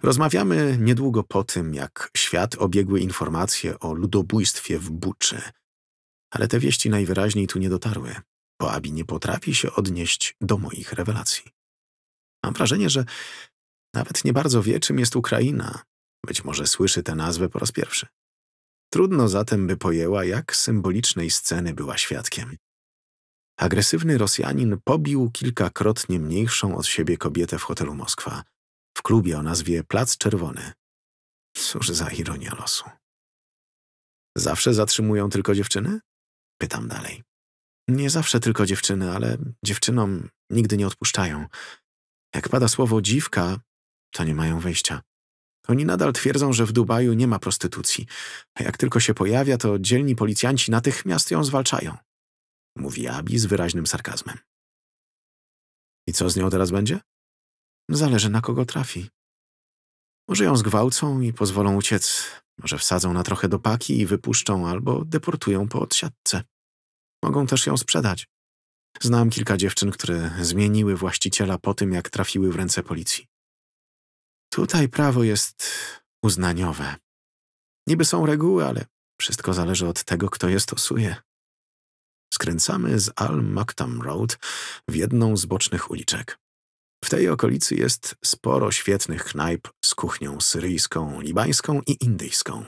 Rozmawiamy niedługo po tym, jak świat obiegły informacje o ludobójstwie w Buczy. Ale te wieści najwyraźniej tu nie dotarły, bo Abi nie potrafi się odnieść do moich rewelacji. Mam wrażenie, że nawet nie bardzo wie, czym jest Ukraina. Być może słyszy tę nazwę po raz pierwszy. Trudno zatem, by pojęła, jak symbolicznej sceny była świadkiem. Agresywny Rosjanin pobił kilkakrotnie mniejszą od siebie kobietę w hotelu Moskwa – w klubie o nazwie Plac Czerwony. Cóż za ironia losu. Zawsze zatrzymują tylko dziewczyny? Pytam dalej. Nie zawsze tylko dziewczyny, ale dziewczynom nigdy nie odpuszczają. Jak pada słowo dziwka, to nie mają wejścia. Oni nadal twierdzą, że w Dubaju nie ma prostytucji, a jak tylko się pojawia, to dzielni policjanci natychmiast ją zwalczają. Mówi Abi z wyraźnym sarkazmem. I co z nią teraz będzie? Zależy na kogo trafi. Może ją zgwałcą i pozwolą uciec. Może wsadzą na trochę do paki i wypuszczą albo deportują po odsiadce. Mogą też ją sprzedać. Znam kilka dziewczyn, które zmieniły właściciela po tym, jak trafiły w ręce policji. Tutaj prawo jest uznaniowe. Niby są reguły, ale wszystko zależy od tego, kto je stosuje. Skręcamy z Al Maktam Road w jedną z bocznych uliczek. W tej okolicy jest sporo świetnych knajp z kuchnią syryjską, libańską i indyjską.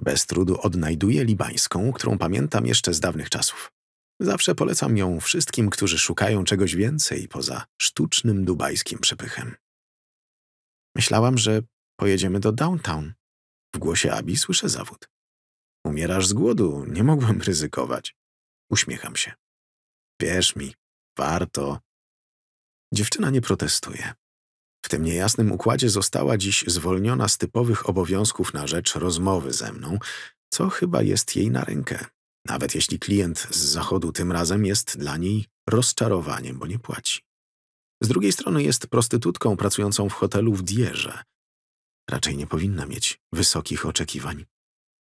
Bez trudu odnajduję libańską, którą pamiętam jeszcze z dawnych czasów. Zawsze polecam ją wszystkim, którzy szukają czegoś więcej poza sztucznym dubajskim przepychem. Myślałam, że pojedziemy do downtown. W głosie Abi słyszę zawód. Umierasz z głodu, nie mogłem ryzykować. Uśmiecham się. Wierz mi, warto Dziewczyna nie protestuje. W tym niejasnym układzie została dziś zwolniona z typowych obowiązków na rzecz rozmowy ze mną, co chyba jest jej na rękę. Nawet jeśli klient z zachodu tym razem jest dla niej rozczarowaniem, bo nie płaci. Z drugiej strony jest prostytutką pracującą w hotelu w Dierze. Raczej nie powinna mieć wysokich oczekiwań.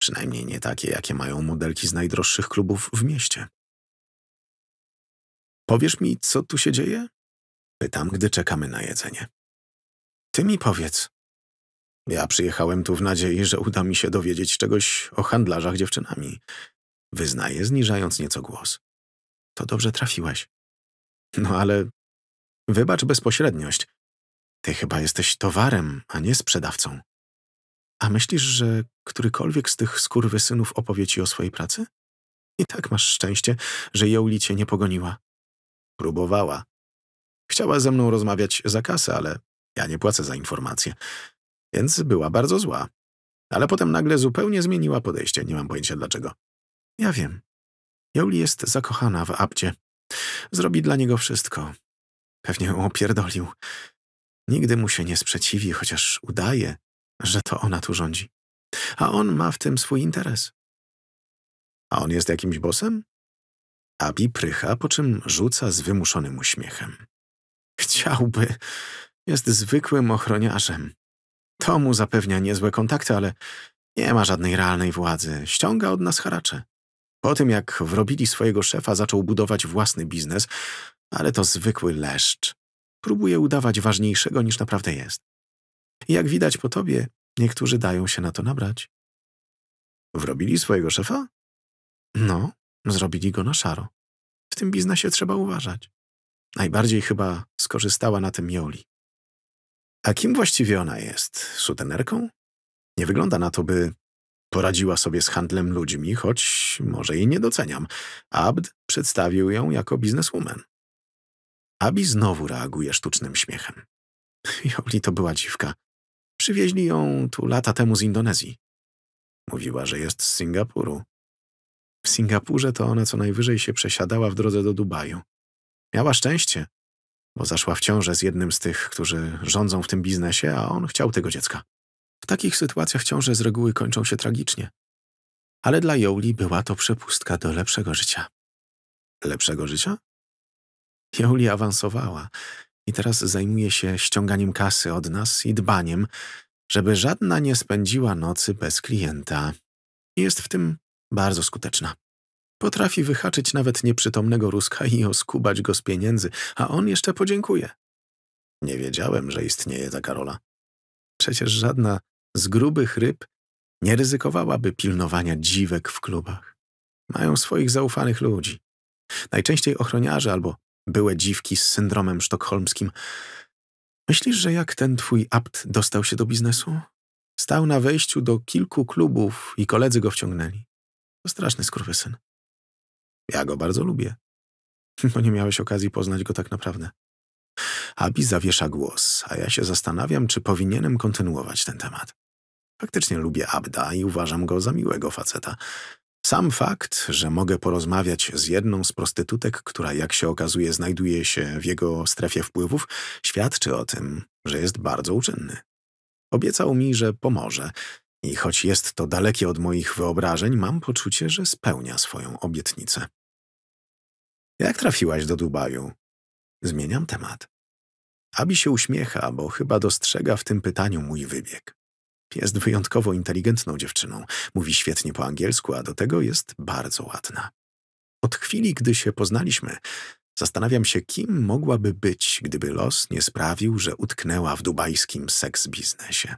Przynajmniej nie takie, jakie mają modelki z najdroższych klubów w mieście. Powiesz mi, co tu się dzieje? Pytam, gdy czekamy na jedzenie. Ty mi powiedz. Ja przyjechałem tu w nadziei, że uda mi się dowiedzieć czegoś o handlarzach dziewczynami. Wyznaję, zniżając nieco głos. To dobrze trafiłeś. No ale wybacz bezpośredniość. Ty chyba jesteś towarem, a nie sprzedawcą. A myślisz, że którykolwiek z tych skurwysynów opowie ci o swojej pracy? I tak masz szczęście, że Jouli cię nie pogoniła. Próbowała, Chciała ze mną rozmawiać za kasę, ale ja nie płacę za informacje. Więc była bardzo zła. Ale potem nagle zupełnie zmieniła podejście. Nie mam pojęcia dlaczego. Ja wiem. Jolie jest zakochana w Abcie. Zrobi dla niego wszystko. Pewnie ją opierdolił. Nigdy mu się nie sprzeciwi, chociaż udaje, że to ona tu rządzi. A on ma w tym swój interes. A on jest jakimś bosem? Abi prycha, po czym rzuca z wymuszonym uśmiechem. Chciałby. Jest zwykłym ochroniarzem. To mu zapewnia niezłe kontakty, ale nie ma żadnej realnej władzy. Ściąga od nas haracze. Po tym, jak wrobili swojego szefa, zaczął budować własny biznes, ale to zwykły leszcz. Próbuje udawać ważniejszego niż naprawdę jest. Jak widać po tobie, niektórzy dają się na to nabrać. Wrobili swojego szefa? No, zrobili go na szaro. W tym biznesie trzeba uważać. Najbardziej chyba skorzystała na tym Joli. A kim właściwie ona jest? Sutenerką? Nie wygląda na to, by poradziła sobie z handlem ludźmi, choć może jej nie doceniam. Abd przedstawił ją jako bizneswoman. Abi znowu reaguje sztucznym śmiechem. Joli to była dziwka. Przywieźli ją tu lata temu z Indonezji. Mówiła, że jest z Singapuru. W Singapurze to ona co najwyżej się przesiadała w drodze do Dubaju. Miała szczęście, bo zaszła w ciążę z jednym z tych, którzy rządzą w tym biznesie, a on chciał tego dziecka. W takich sytuacjach ciąże z reguły kończą się tragicznie. Ale dla Jouli była to przepustka do lepszego życia. Lepszego życia? Jouli awansowała i teraz zajmuje się ściąganiem kasy od nas i dbaniem, żeby żadna nie spędziła nocy bez klienta. Jest w tym bardzo skuteczna. Potrafi wyhaczyć nawet nieprzytomnego Ruska i oskubać go z pieniędzy, a on jeszcze podziękuje. Nie wiedziałem, że istnieje taka rola. Przecież żadna z grubych ryb nie ryzykowałaby pilnowania dziwek w klubach. Mają swoich zaufanych ludzi. Najczęściej ochroniarze albo były dziwki z syndromem sztokholmskim. Myślisz, że jak ten twój apt dostał się do biznesu? Stał na wejściu do kilku klubów i koledzy go wciągnęli. To straszny skurwysyn. Ja go bardzo lubię. no nie miałeś okazji poznać go tak naprawdę. Abi zawiesza głos, a ja się zastanawiam, czy powinienem kontynuować ten temat. Faktycznie lubię Abda i uważam go za miłego faceta. Sam fakt, że mogę porozmawiać z jedną z prostytutek, która jak się okazuje znajduje się w jego strefie wpływów, świadczy o tym, że jest bardzo uczynny. Obiecał mi, że pomoże i choć jest to dalekie od moich wyobrażeń, mam poczucie, że spełnia swoją obietnicę. Jak trafiłaś do Dubaju? Zmieniam temat. Abi się uśmiecha, bo chyba dostrzega w tym pytaniu mój wybieg. Jest wyjątkowo inteligentną dziewczyną, mówi świetnie po angielsku, a do tego jest bardzo ładna. Od chwili, gdy się poznaliśmy, zastanawiam się, kim mogłaby być, gdyby los nie sprawił, że utknęła w dubajskim seks-biznesie.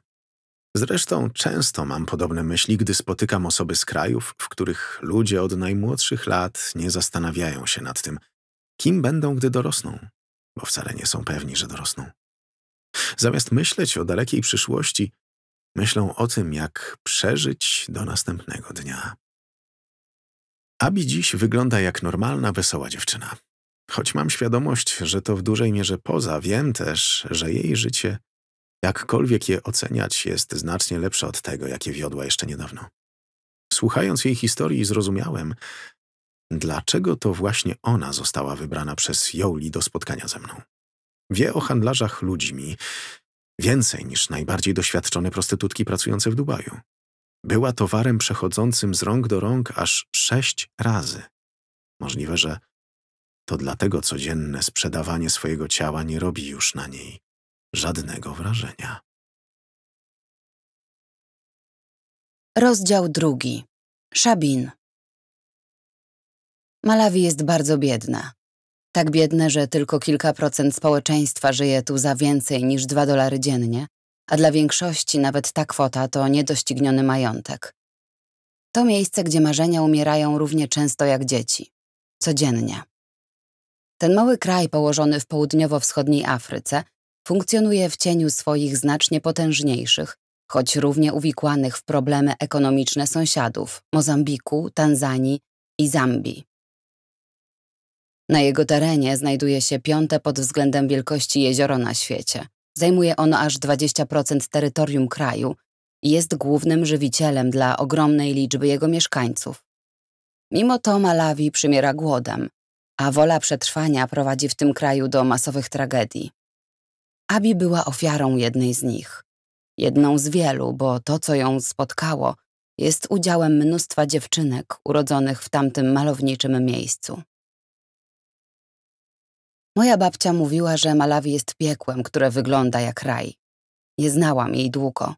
Zresztą często mam podobne myśli, gdy spotykam osoby z krajów, w których ludzie od najmłodszych lat nie zastanawiają się nad tym, kim będą, gdy dorosną, bo wcale nie są pewni, że dorosną. Zamiast myśleć o dalekiej przyszłości, myślą o tym, jak przeżyć do następnego dnia. Abi dziś wygląda jak normalna, wesoła dziewczyna. Choć mam świadomość, że to w dużej mierze poza, wiem też, że jej życie jakkolwiek je oceniać, jest znacznie lepsza od tego, jakie wiodła jeszcze niedawno. Słuchając jej historii zrozumiałem, dlaczego to właśnie ona została wybrana przez Jouli do spotkania ze mną. Wie o handlarzach ludźmi więcej niż najbardziej doświadczone prostytutki pracujące w Dubaju. Była towarem przechodzącym z rąk do rąk aż sześć razy. Możliwe, że to dlatego codzienne sprzedawanie swojego ciała nie robi już na niej żadnego wrażenia. Rozdział drugi. Szabin. Malawi jest bardzo biedna. Tak biedne, że tylko kilka procent społeczeństwa żyje tu za więcej niż dwa dolary dziennie, a dla większości nawet ta kwota to niedościgniony majątek. To miejsce, gdzie marzenia umierają równie często jak dzieci. Codziennie. Ten mały kraj położony w południowo-wschodniej Afryce funkcjonuje w cieniu swoich znacznie potężniejszych, choć równie uwikłanych w problemy ekonomiczne sąsiadów Mozambiku, Tanzanii i Zambii. Na jego terenie znajduje się piąte pod względem wielkości jezioro na świecie. Zajmuje ono aż 20% terytorium kraju i jest głównym żywicielem dla ogromnej liczby jego mieszkańców. Mimo to Malawi przymiera głodem, a wola przetrwania prowadzi w tym kraju do masowych tragedii. Abi była ofiarą jednej z nich. Jedną z wielu, bo to, co ją spotkało, jest udziałem mnóstwa dziewczynek urodzonych w tamtym malowniczym miejscu. Moja babcia mówiła, że Malawi jest piekłem, które wygląda jak raj. Nie znałam jej długo.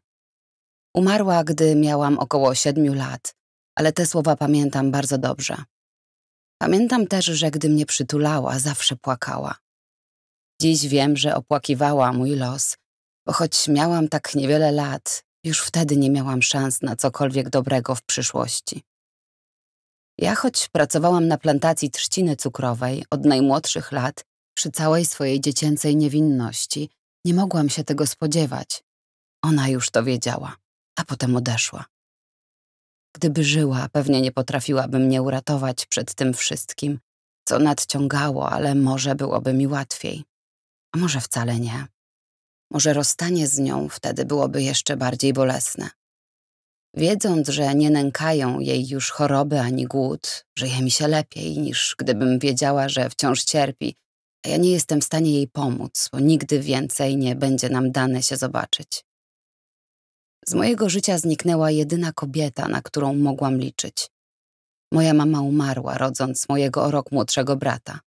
Umarła, gdy miałam około siedmiu lat, ale te słowa pamiętam bardzo dobrze. Pamiętam też, że gdy mnie przytulała, zawsze płakała. Dziś wiem, że opłakiwała mój los, bo choć miałam tak niewiele lat, już wtedy nie miałam szans na cokolwiek dobrego w przyszłości. Ja choć pracowałam na plantacji trzciny cukrowej od najmłodszych lat, przy całej swojej dziecięcej niewinności, nie mogłam się tego spodziewać. Ona już to wiedziała, a potem odeszła. Gdyby żyła, pewnie nie potrafiłaby mnie uratować przed tym wszystkim, co nadciągało, ale może byłoby mi łatwiej. A może wcale nie. Może rozstanie z nią wtedy byłoby jeszcze bardziej bolesne. Wiedząc, że nie nękają jej już choroby ani głód, żyje mi się lepiej niż gdybym wiedziała, że wciąż cierpi, a ja nie jestem w stanie jej pomóc, bo nigdy więcej nie będzie nam dane się zobaczyć. Z mojego życia zniknęła jedyna kobieta, na którą mogłam liczyć. Moja mama umarła, rodząc mojego o rok młodszego brata.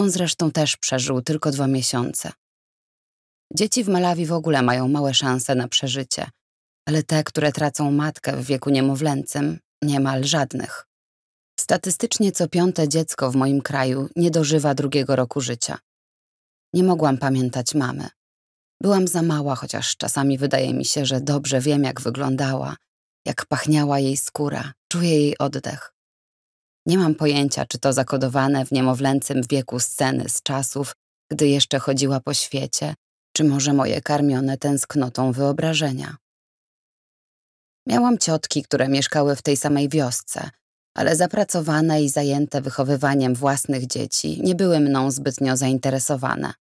On zresztą też przeżył tylko dwa miesiące. Dzieci w Malawi w ogóle mają małe szanse na przeżycie, ale te, które tracą matkę w wieku niemowlęcym, niemal żadnych. Statystycznie co piąte dziecko w moim kraju nie dożywa drugiego roku życia. Nie mogłam pamiętać mamy. Byłam za mała, chociaż czasami wydaje mi się, że dobrze wiem, jak wyglądała, jak pachniała jej skóra, czuję jej oddech. Nie mam pojęcia, czy to zakodowane w niemowlęcym wieku sceny z czasów, gdy jeszcze chodziła po świecie, czy może moje karmione tęsknotą wyobrażenia. Miałam ciotki, które mieszkały w tej samej wiosce, ale zapracowane i zajęte wychowywaniem własnych dzieci nie były mną zbytnio zainteresowane.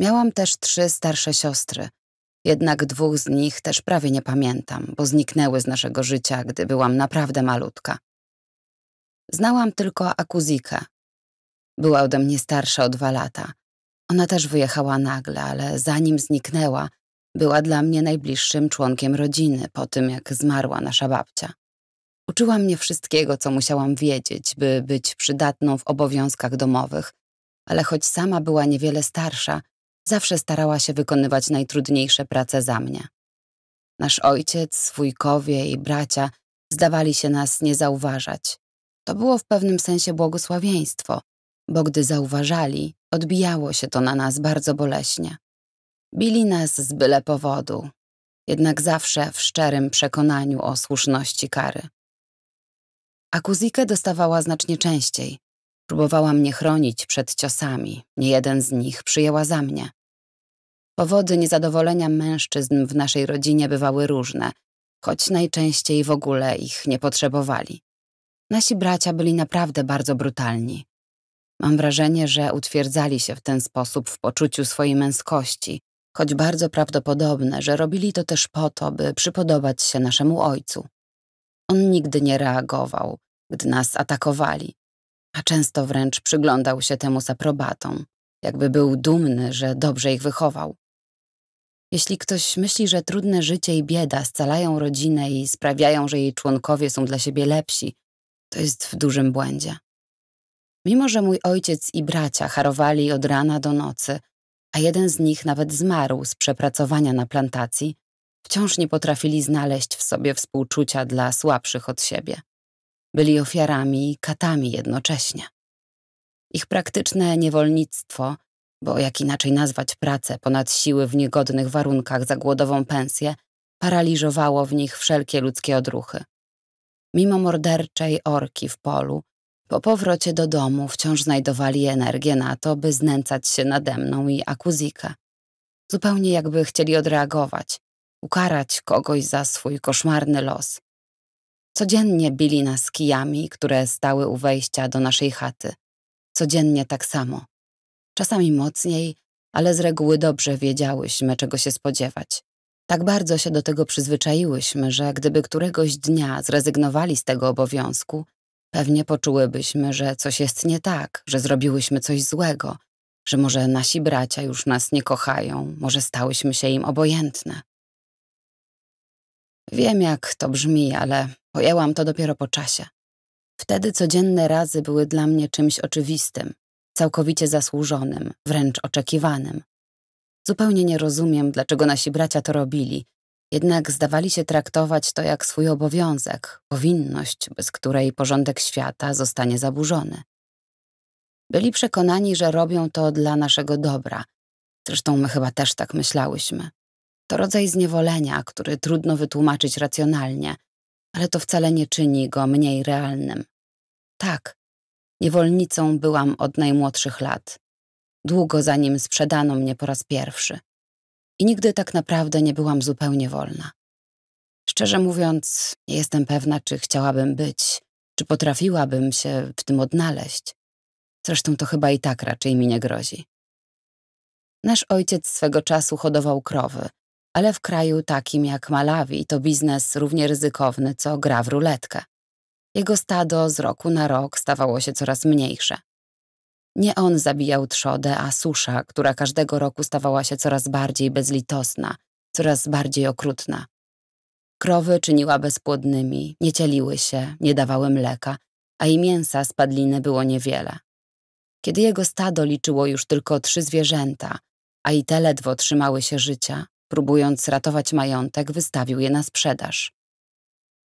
Miałam też trzy starsze siostry, jednak dwóch z nich też prawie nie pamiętam, bo zniknęły z naszego życia, gdy byłam naprawdę malutka. Znałam tylko Akuzika. Była ode mnie starsza o dwa lata. Ona też wyjechała nagle, ale zanim zniknęła, była dla mnie najbliższym członkiem rodziny po tym, jak zmarła nasza babcia. Uczyła mnie wszystkiego, co musiałam wiedzieć, by być przydatną w obowiązkach domowych, ale choć sama była niewiele starsza, zawsze starała się wykonywać najtrudniejsze prace za mnie. Nasz ojciec, swójkowie i bracia zdawali się nas nie zauważać. To było w pewnym sensie błogosławieństwo, bo gdy zauważali, odbijało się to na nas bardzo boleśnie. Bili nas z byle powodu, jednak zawsze w szczerym przekonaniu o słuszności kary. Akuzikę dostawała znacznie częściej. Próbowała mnie chronić przed ciosami, nie jeden z nich przyjęła za mnie. Powody niezadowolenia mężczyzn w naszej rodzinie bywały różne, choć najczęściej w ogóle ich nie potrzebowali. Nasi bracia byli naprawdę bardzo brutalni. Mam wrażenie, że utwierdzali się w ten sposób w poczuciu swojej męskości, choć bardzo prawdopodobne, że robili to też po to, by przypodobać się naszemu ojcu. On nigdy nie reagował, gdy nas atakowali, a często wręcz przyglądał się temu z aprobatą, jakby był dumny, że dobrze ich wychował. Jeśli ktoś myśli, że trudne życie i bieda scalają rodzinę i sprawiają, że jej członkowie są dla siebie lepsi, to jest w dużym błędzie. Mimo, że mój ojciec i bracia harowali od rana do nocy, a jeden z nich nawet zmarł z przepracowania na plantacji, wciąż nie potrafili znaleźć w sobie współczucia dla słabszych od siebie. Byli ofiarami i katami jednocześnie. Ich praktyczne niewolnictwo, bo jak inaczej nazwać pracę ponad siły w niegodnych warunkach za głodową pensję, paraliżowało w nich wszelkie ludzkie odruchy. Mimo morderczej orki w polu, po powrocie do domu wciąż znajdowali energię na to, by znęcać się nade mną i Akuzika. Zupełnie jakby chcieli odreagować, ukarać kogoś za swój koszmarny los. Codziennie bili nas kijami, które stały u wejścia do naszej chaty. Codziennie tak samo. Czasami mocniej, ale z reguły dobrze wiedziałyśmy, czego się spodziewać. Tak bardzo się do tego przyzwyczaiłyśmy, że gdyby któregoś dnia zrezygnowali z tego obowiązku, pewnie poczułybyśmy, że coś jest nie tak, że zrobiłyśmy coś złego, że może nasi bracia już nas nie kochają, może stałyśmy się im obojętne. Wiem, jak to brzmi, ale pojęłam to dopiero po czasie. Wtedy codzienne razy były dla mnie czymś oczywistym, całkowicie zasłużonym, wręcz oczekiwanym. Zupełnie nie rozumiem, dlaczego nasi bracia to robili, jednak zdawali się traktować to jak swój obowiązek, powinność, bez której porządek świata zostanie zaburzony. Byli przekonani, że robią to dla naszego dobra. Zresztą my chyba też tak myślałyśmy. To rodzaj zniewolenia, który trudno wytłumaczyć racjonalnie, ale to wcale nie czyni go mniej realnym. Tak, niewolnicą byłam od najmłodszych lat długo zanim sprzedano mnie po raz pierwszy. I nigdy tak naprawdę nie byłam zupełnie wolna. Szczerze mówiąc, nie jestem pewna, czy chciałabym być, czy potrafiłabym się w tym odnaleźć. Zresztą to chyba i tak raczej mi nie grozi. Nasz ojciec swego czasu hodował krowy, ale w kraju takim jak Malawi to biznes równie ryzykowny, co gra w ruletkę. Jego stado z roku na rok stawało się coraz mniejsze. Nie on zabijał trzodę, a susza, która każdego roku stawała się coraz bardziej bezlitosna, coraz bardziej okrutna. Krowy czyniła bezpłodnymi, nie cieliły się, nie dawały mleka, a i mięsa z padliny było niewiele. Kiedy jego stado liczyło już tylko trzy zwierzęta, a i te ledwo trzymały się życia, próbując ratować majątek, wystawił je na sprzedaż.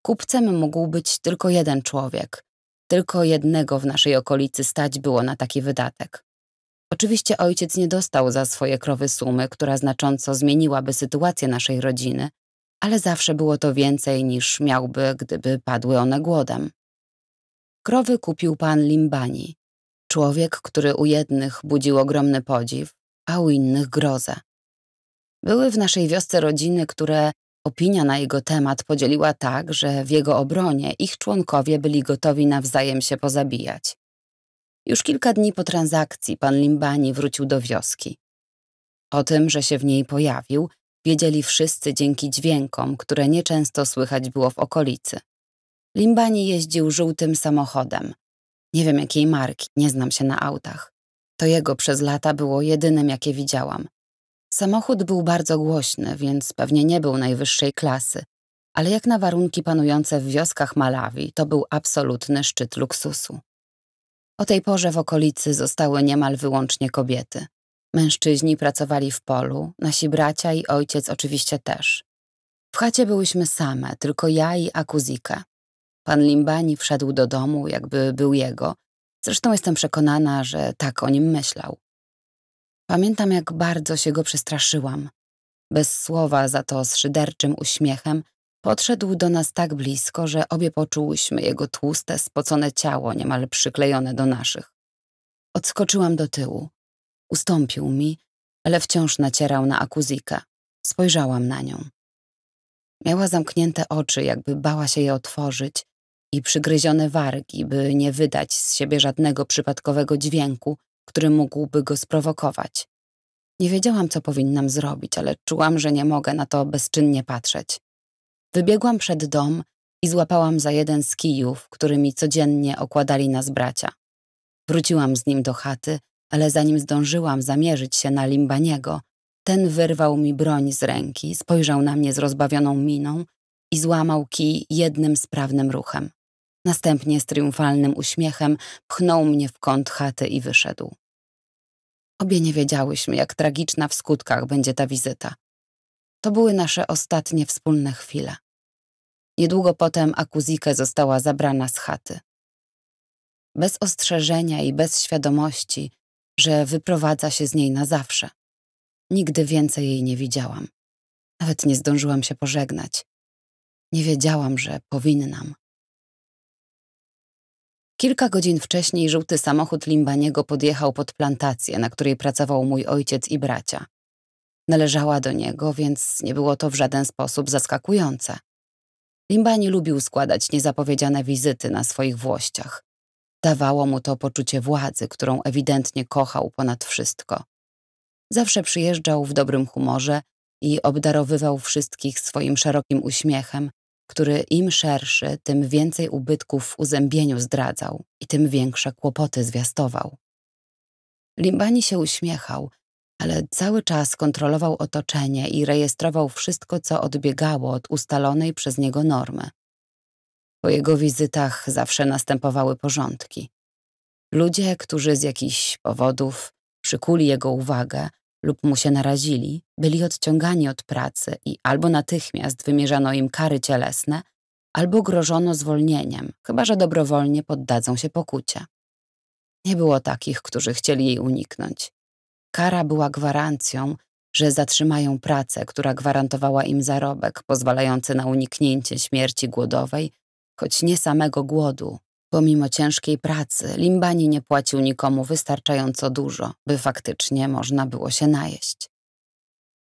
Kupcem mógł być tylko jeden człowiek, tylko jednego w naszej okolicy stać było na taki wydatek. Oczywiście ojciec nie dostał za swoje krowy sumy, która znacząco zmieniłaby sytuację naszej rodziny, ale zawsze było to więcej niż miałby, gdyby padły one głodem. Krowy kupił pan Limbani, człowiek, który u jednych budził ogromny podziw, a u innych grozę. Były w naszej wiosce rodziny, które Opinia na jego temat podzieliła tak, że w jego obronie ich członkowie byli gotowi nawzajem się pozabijać. Już kilka dni po transakcji pan Limbani wrócił do wioski. O tym, że się w niej pojawił, wiedzieli wszyscy dzięki dźwiękom, które nieczęsto słychać było w okolicy. Limbani jeździł żółtym samochodem. Nie wiem jakiej marki, nie znam się na autach. To jego przez lata było jedynym, jakie widziałam. Samochód był bardzo głośny, więc pewnie nie był najwyższej klasy, ale jak na warunki panujące w wioskach Malawi, to był absolutny szczyt luksusu. O tej porze w okolicy zostały niemal wyłącznie kobiety. Mężczyźni pracowali w polu, nasi bracia i ojciec oczywiście też. W chacie byłyśmy same, tylko ja i Akuzika. Pan Limbani wszedł do domu, jakby był jego. Zresztą jestem przekonana, że tak o nim myślał. Pamiętam, jak bardzo się go przestraszyłam. Bez słowa, za to z szyderczym uśmiechem, podszedł do nas tak blisko, że obie poczułyśmy jego tłuste, spocone ciało niemal przyklejone do naszych. Odskoczyłam do tyłu. Ustąpił mi, ale wciąż nacierał na akuzika. Spojrzałam na nią. Miała zamknięte oczy, jakby bała się je otworzyć i przygryzione wargi, by nie wydać z siebie żadnego przypadkowego dźwięku, który mógłby go sprowokować. Nie wiedziałam, co powinnam zrobić, ale czułam, że nie mogę na to bezczynnie patrzeć. Wybiegłam przed dom i złapałam za jeden z kijów, którymi codziennie okładali nas bracia. Wróciłam z nim do chaty, ale zanim zdążyłam zamierzyć się na Limbaniego, ten wyrwał mi broń z ręki, spojrzał na mnie z rozbawioną miną i złamał kij jednym sprawnym ruchem. Następnie z triumfalnym uśmiechem pchnął mnie w kąt chaty i wyszedł. Obie nie wiedziałyśmy, jak tragiczna w skutkach będzie ta wizyta. To były nasze ostatnie wspólne chwile. Niedługo potem Akuzike została zabrana z chaty. Bez ostrzeżenia i bez świadomości, że wyprowadza się z niej na zawsze. Nigdy więcej jej nie widziałam. Nawet nie zdążyłam się pożegnać. Nie wiedziałam, że powinnam. Kilka godzin wcześniej żółty samochód Limbaniego podjechał pod plantację, na której pracował mój ojciec i bracia. Należała do niego, więc nie było to w żaden sposób zaskakujące. Limbani lubił składać niezapowiedziane wizyty na swoich włościach. Dawało mu to poczucie władzy, którą ewidentnie kochał ponad wszystko. Zawsze przyjeżdżał w dobrym humorze i obdarowywał wszystkich swoim szerokim uśmiechem, który im szerszy, tym więcej ubytków w uzębieniu zdradzał i tym większe kłopoty zwiastował. Limbani się uśmiechał, ale cały czas kontrolował otoczenie i rejestrował wszystko, co odbiegało od ustalonej przez niego normy. Po jego wizytach zawsze następowały porządki. Ludzie, którzy z jakichś powodów przykuli jego uwagę, lub mu się narazili, byli odciągani od pracy i albo natychmiast wymierzano im kary cielesne, albo grożono zwolnieniem, chyba że dobrowolnie poddadzą się pokucie. Nie było takich, którzy chcieli jej uniknąć. Kara była gwarancją, że zatrzymają pracę, która gwarantowała im zarobek pozwalający na uniknięcie śmierci głodowej, choć nie samego głodu, Pomimo ciężkiej pracy, Limbani nie płacił nikomu wystarczająco dużo, by faktycznie można było się najeść.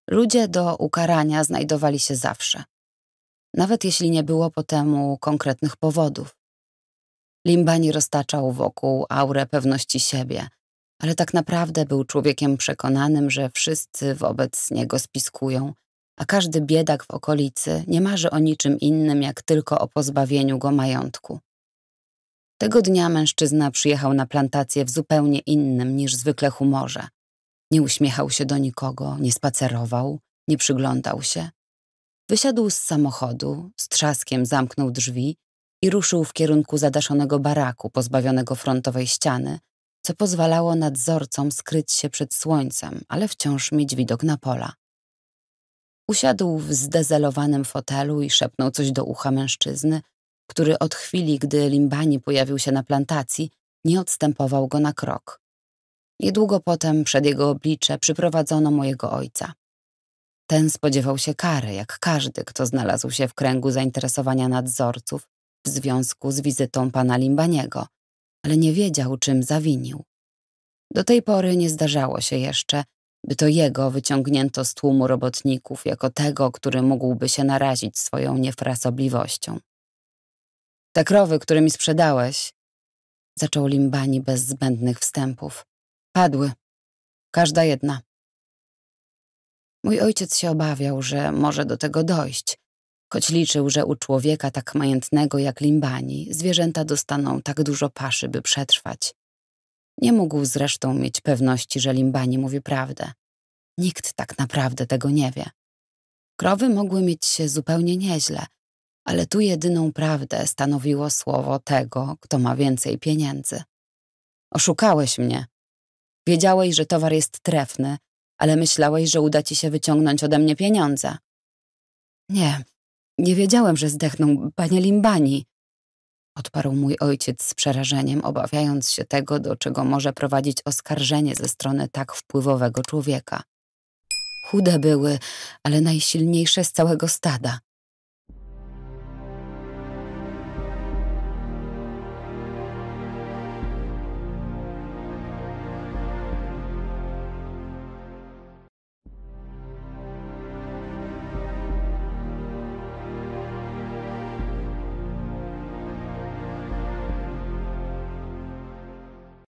Ludzie do ukarania znajdowali się zawsze, nawet jeśli nie było po temu konkretnych powodów. Limbani roztaczał wokół aurę pewności siebie, ale tak naprawdę był człowiekiem przekonanym, że wszyscy wobec niego spiskują, a każdy biedak w okolicy nie marzy o niczym innym jak tylko o pozbawieniu go majątku. Tego dnia mężczyzna przyjechał na plantację w zupełnie innym niż zwykle humorze. Nie uśmiechał się do nikogo, nie spacerował, nie przyglądał się. Wysiadł z samochodu, z trzaskiem zamknął drzwi i ruszył w kierunku zadaszonego baraku pozbawionego frontowej ściany, co pozwalało nadzorcom skryć się przed słońcem, ale wciąż mieć widok na pola. Usiadł w zdezelowanym fotelu i szepnął coś do ucha mężczyzny, który od chwili, gdy Limbani pojawił się na plantacji, nie odstępował go na krok. Niedługo potem przed jego oblicze przyprowadzono mojego ojca. Ten spodziewał się kary, jak każdy, kto znalazł się w kręgu zainteresowania nadzorców w związku z wizytą pana Limbaniego, ale nie wiedział, czym zawinił. Do tej pory nie zdarzało się jeszcze, by to jego wyciągnięto z tłumu robotników jako tego, który mógłby się narazić swoją niefrasobliwością. Te tak krowy, które mi sprzedałeś. Zaczął Limbani bez zbędnych wstępów. Padły. Każda jedna. Mój ojciec się obawiał, że może do tego dojść, choć liczył, że u człowieka tak majętnego jak Limbani zwierzęta dostaną tak dużo paszy, by przetrwać. Nie mógł zresztą mieć pewności, że Limbani mówi prawdę. Nikt tak naprawdę tego nie wie. Krowy mogły mieć się zupełnie nieźle, ale tu jedyną prawdę stanowiło słowo tego, kto ma więcej pieniędzy. Oszukałeś mnie. Wiedziałeś, że towar jest trefny, ale myślałeś, że uda ci się wyciągnąć ode mnie pieniądze. Nie, nie wiedziałem, że zdechną, panie Limbani. Odparł mój ojciec z przerażeniem, obawiając się tego, do czego może prowadzić oskarżenie ze strony tak wpływowego człowieka. Chude były, ale najsilniejsze z całego stada.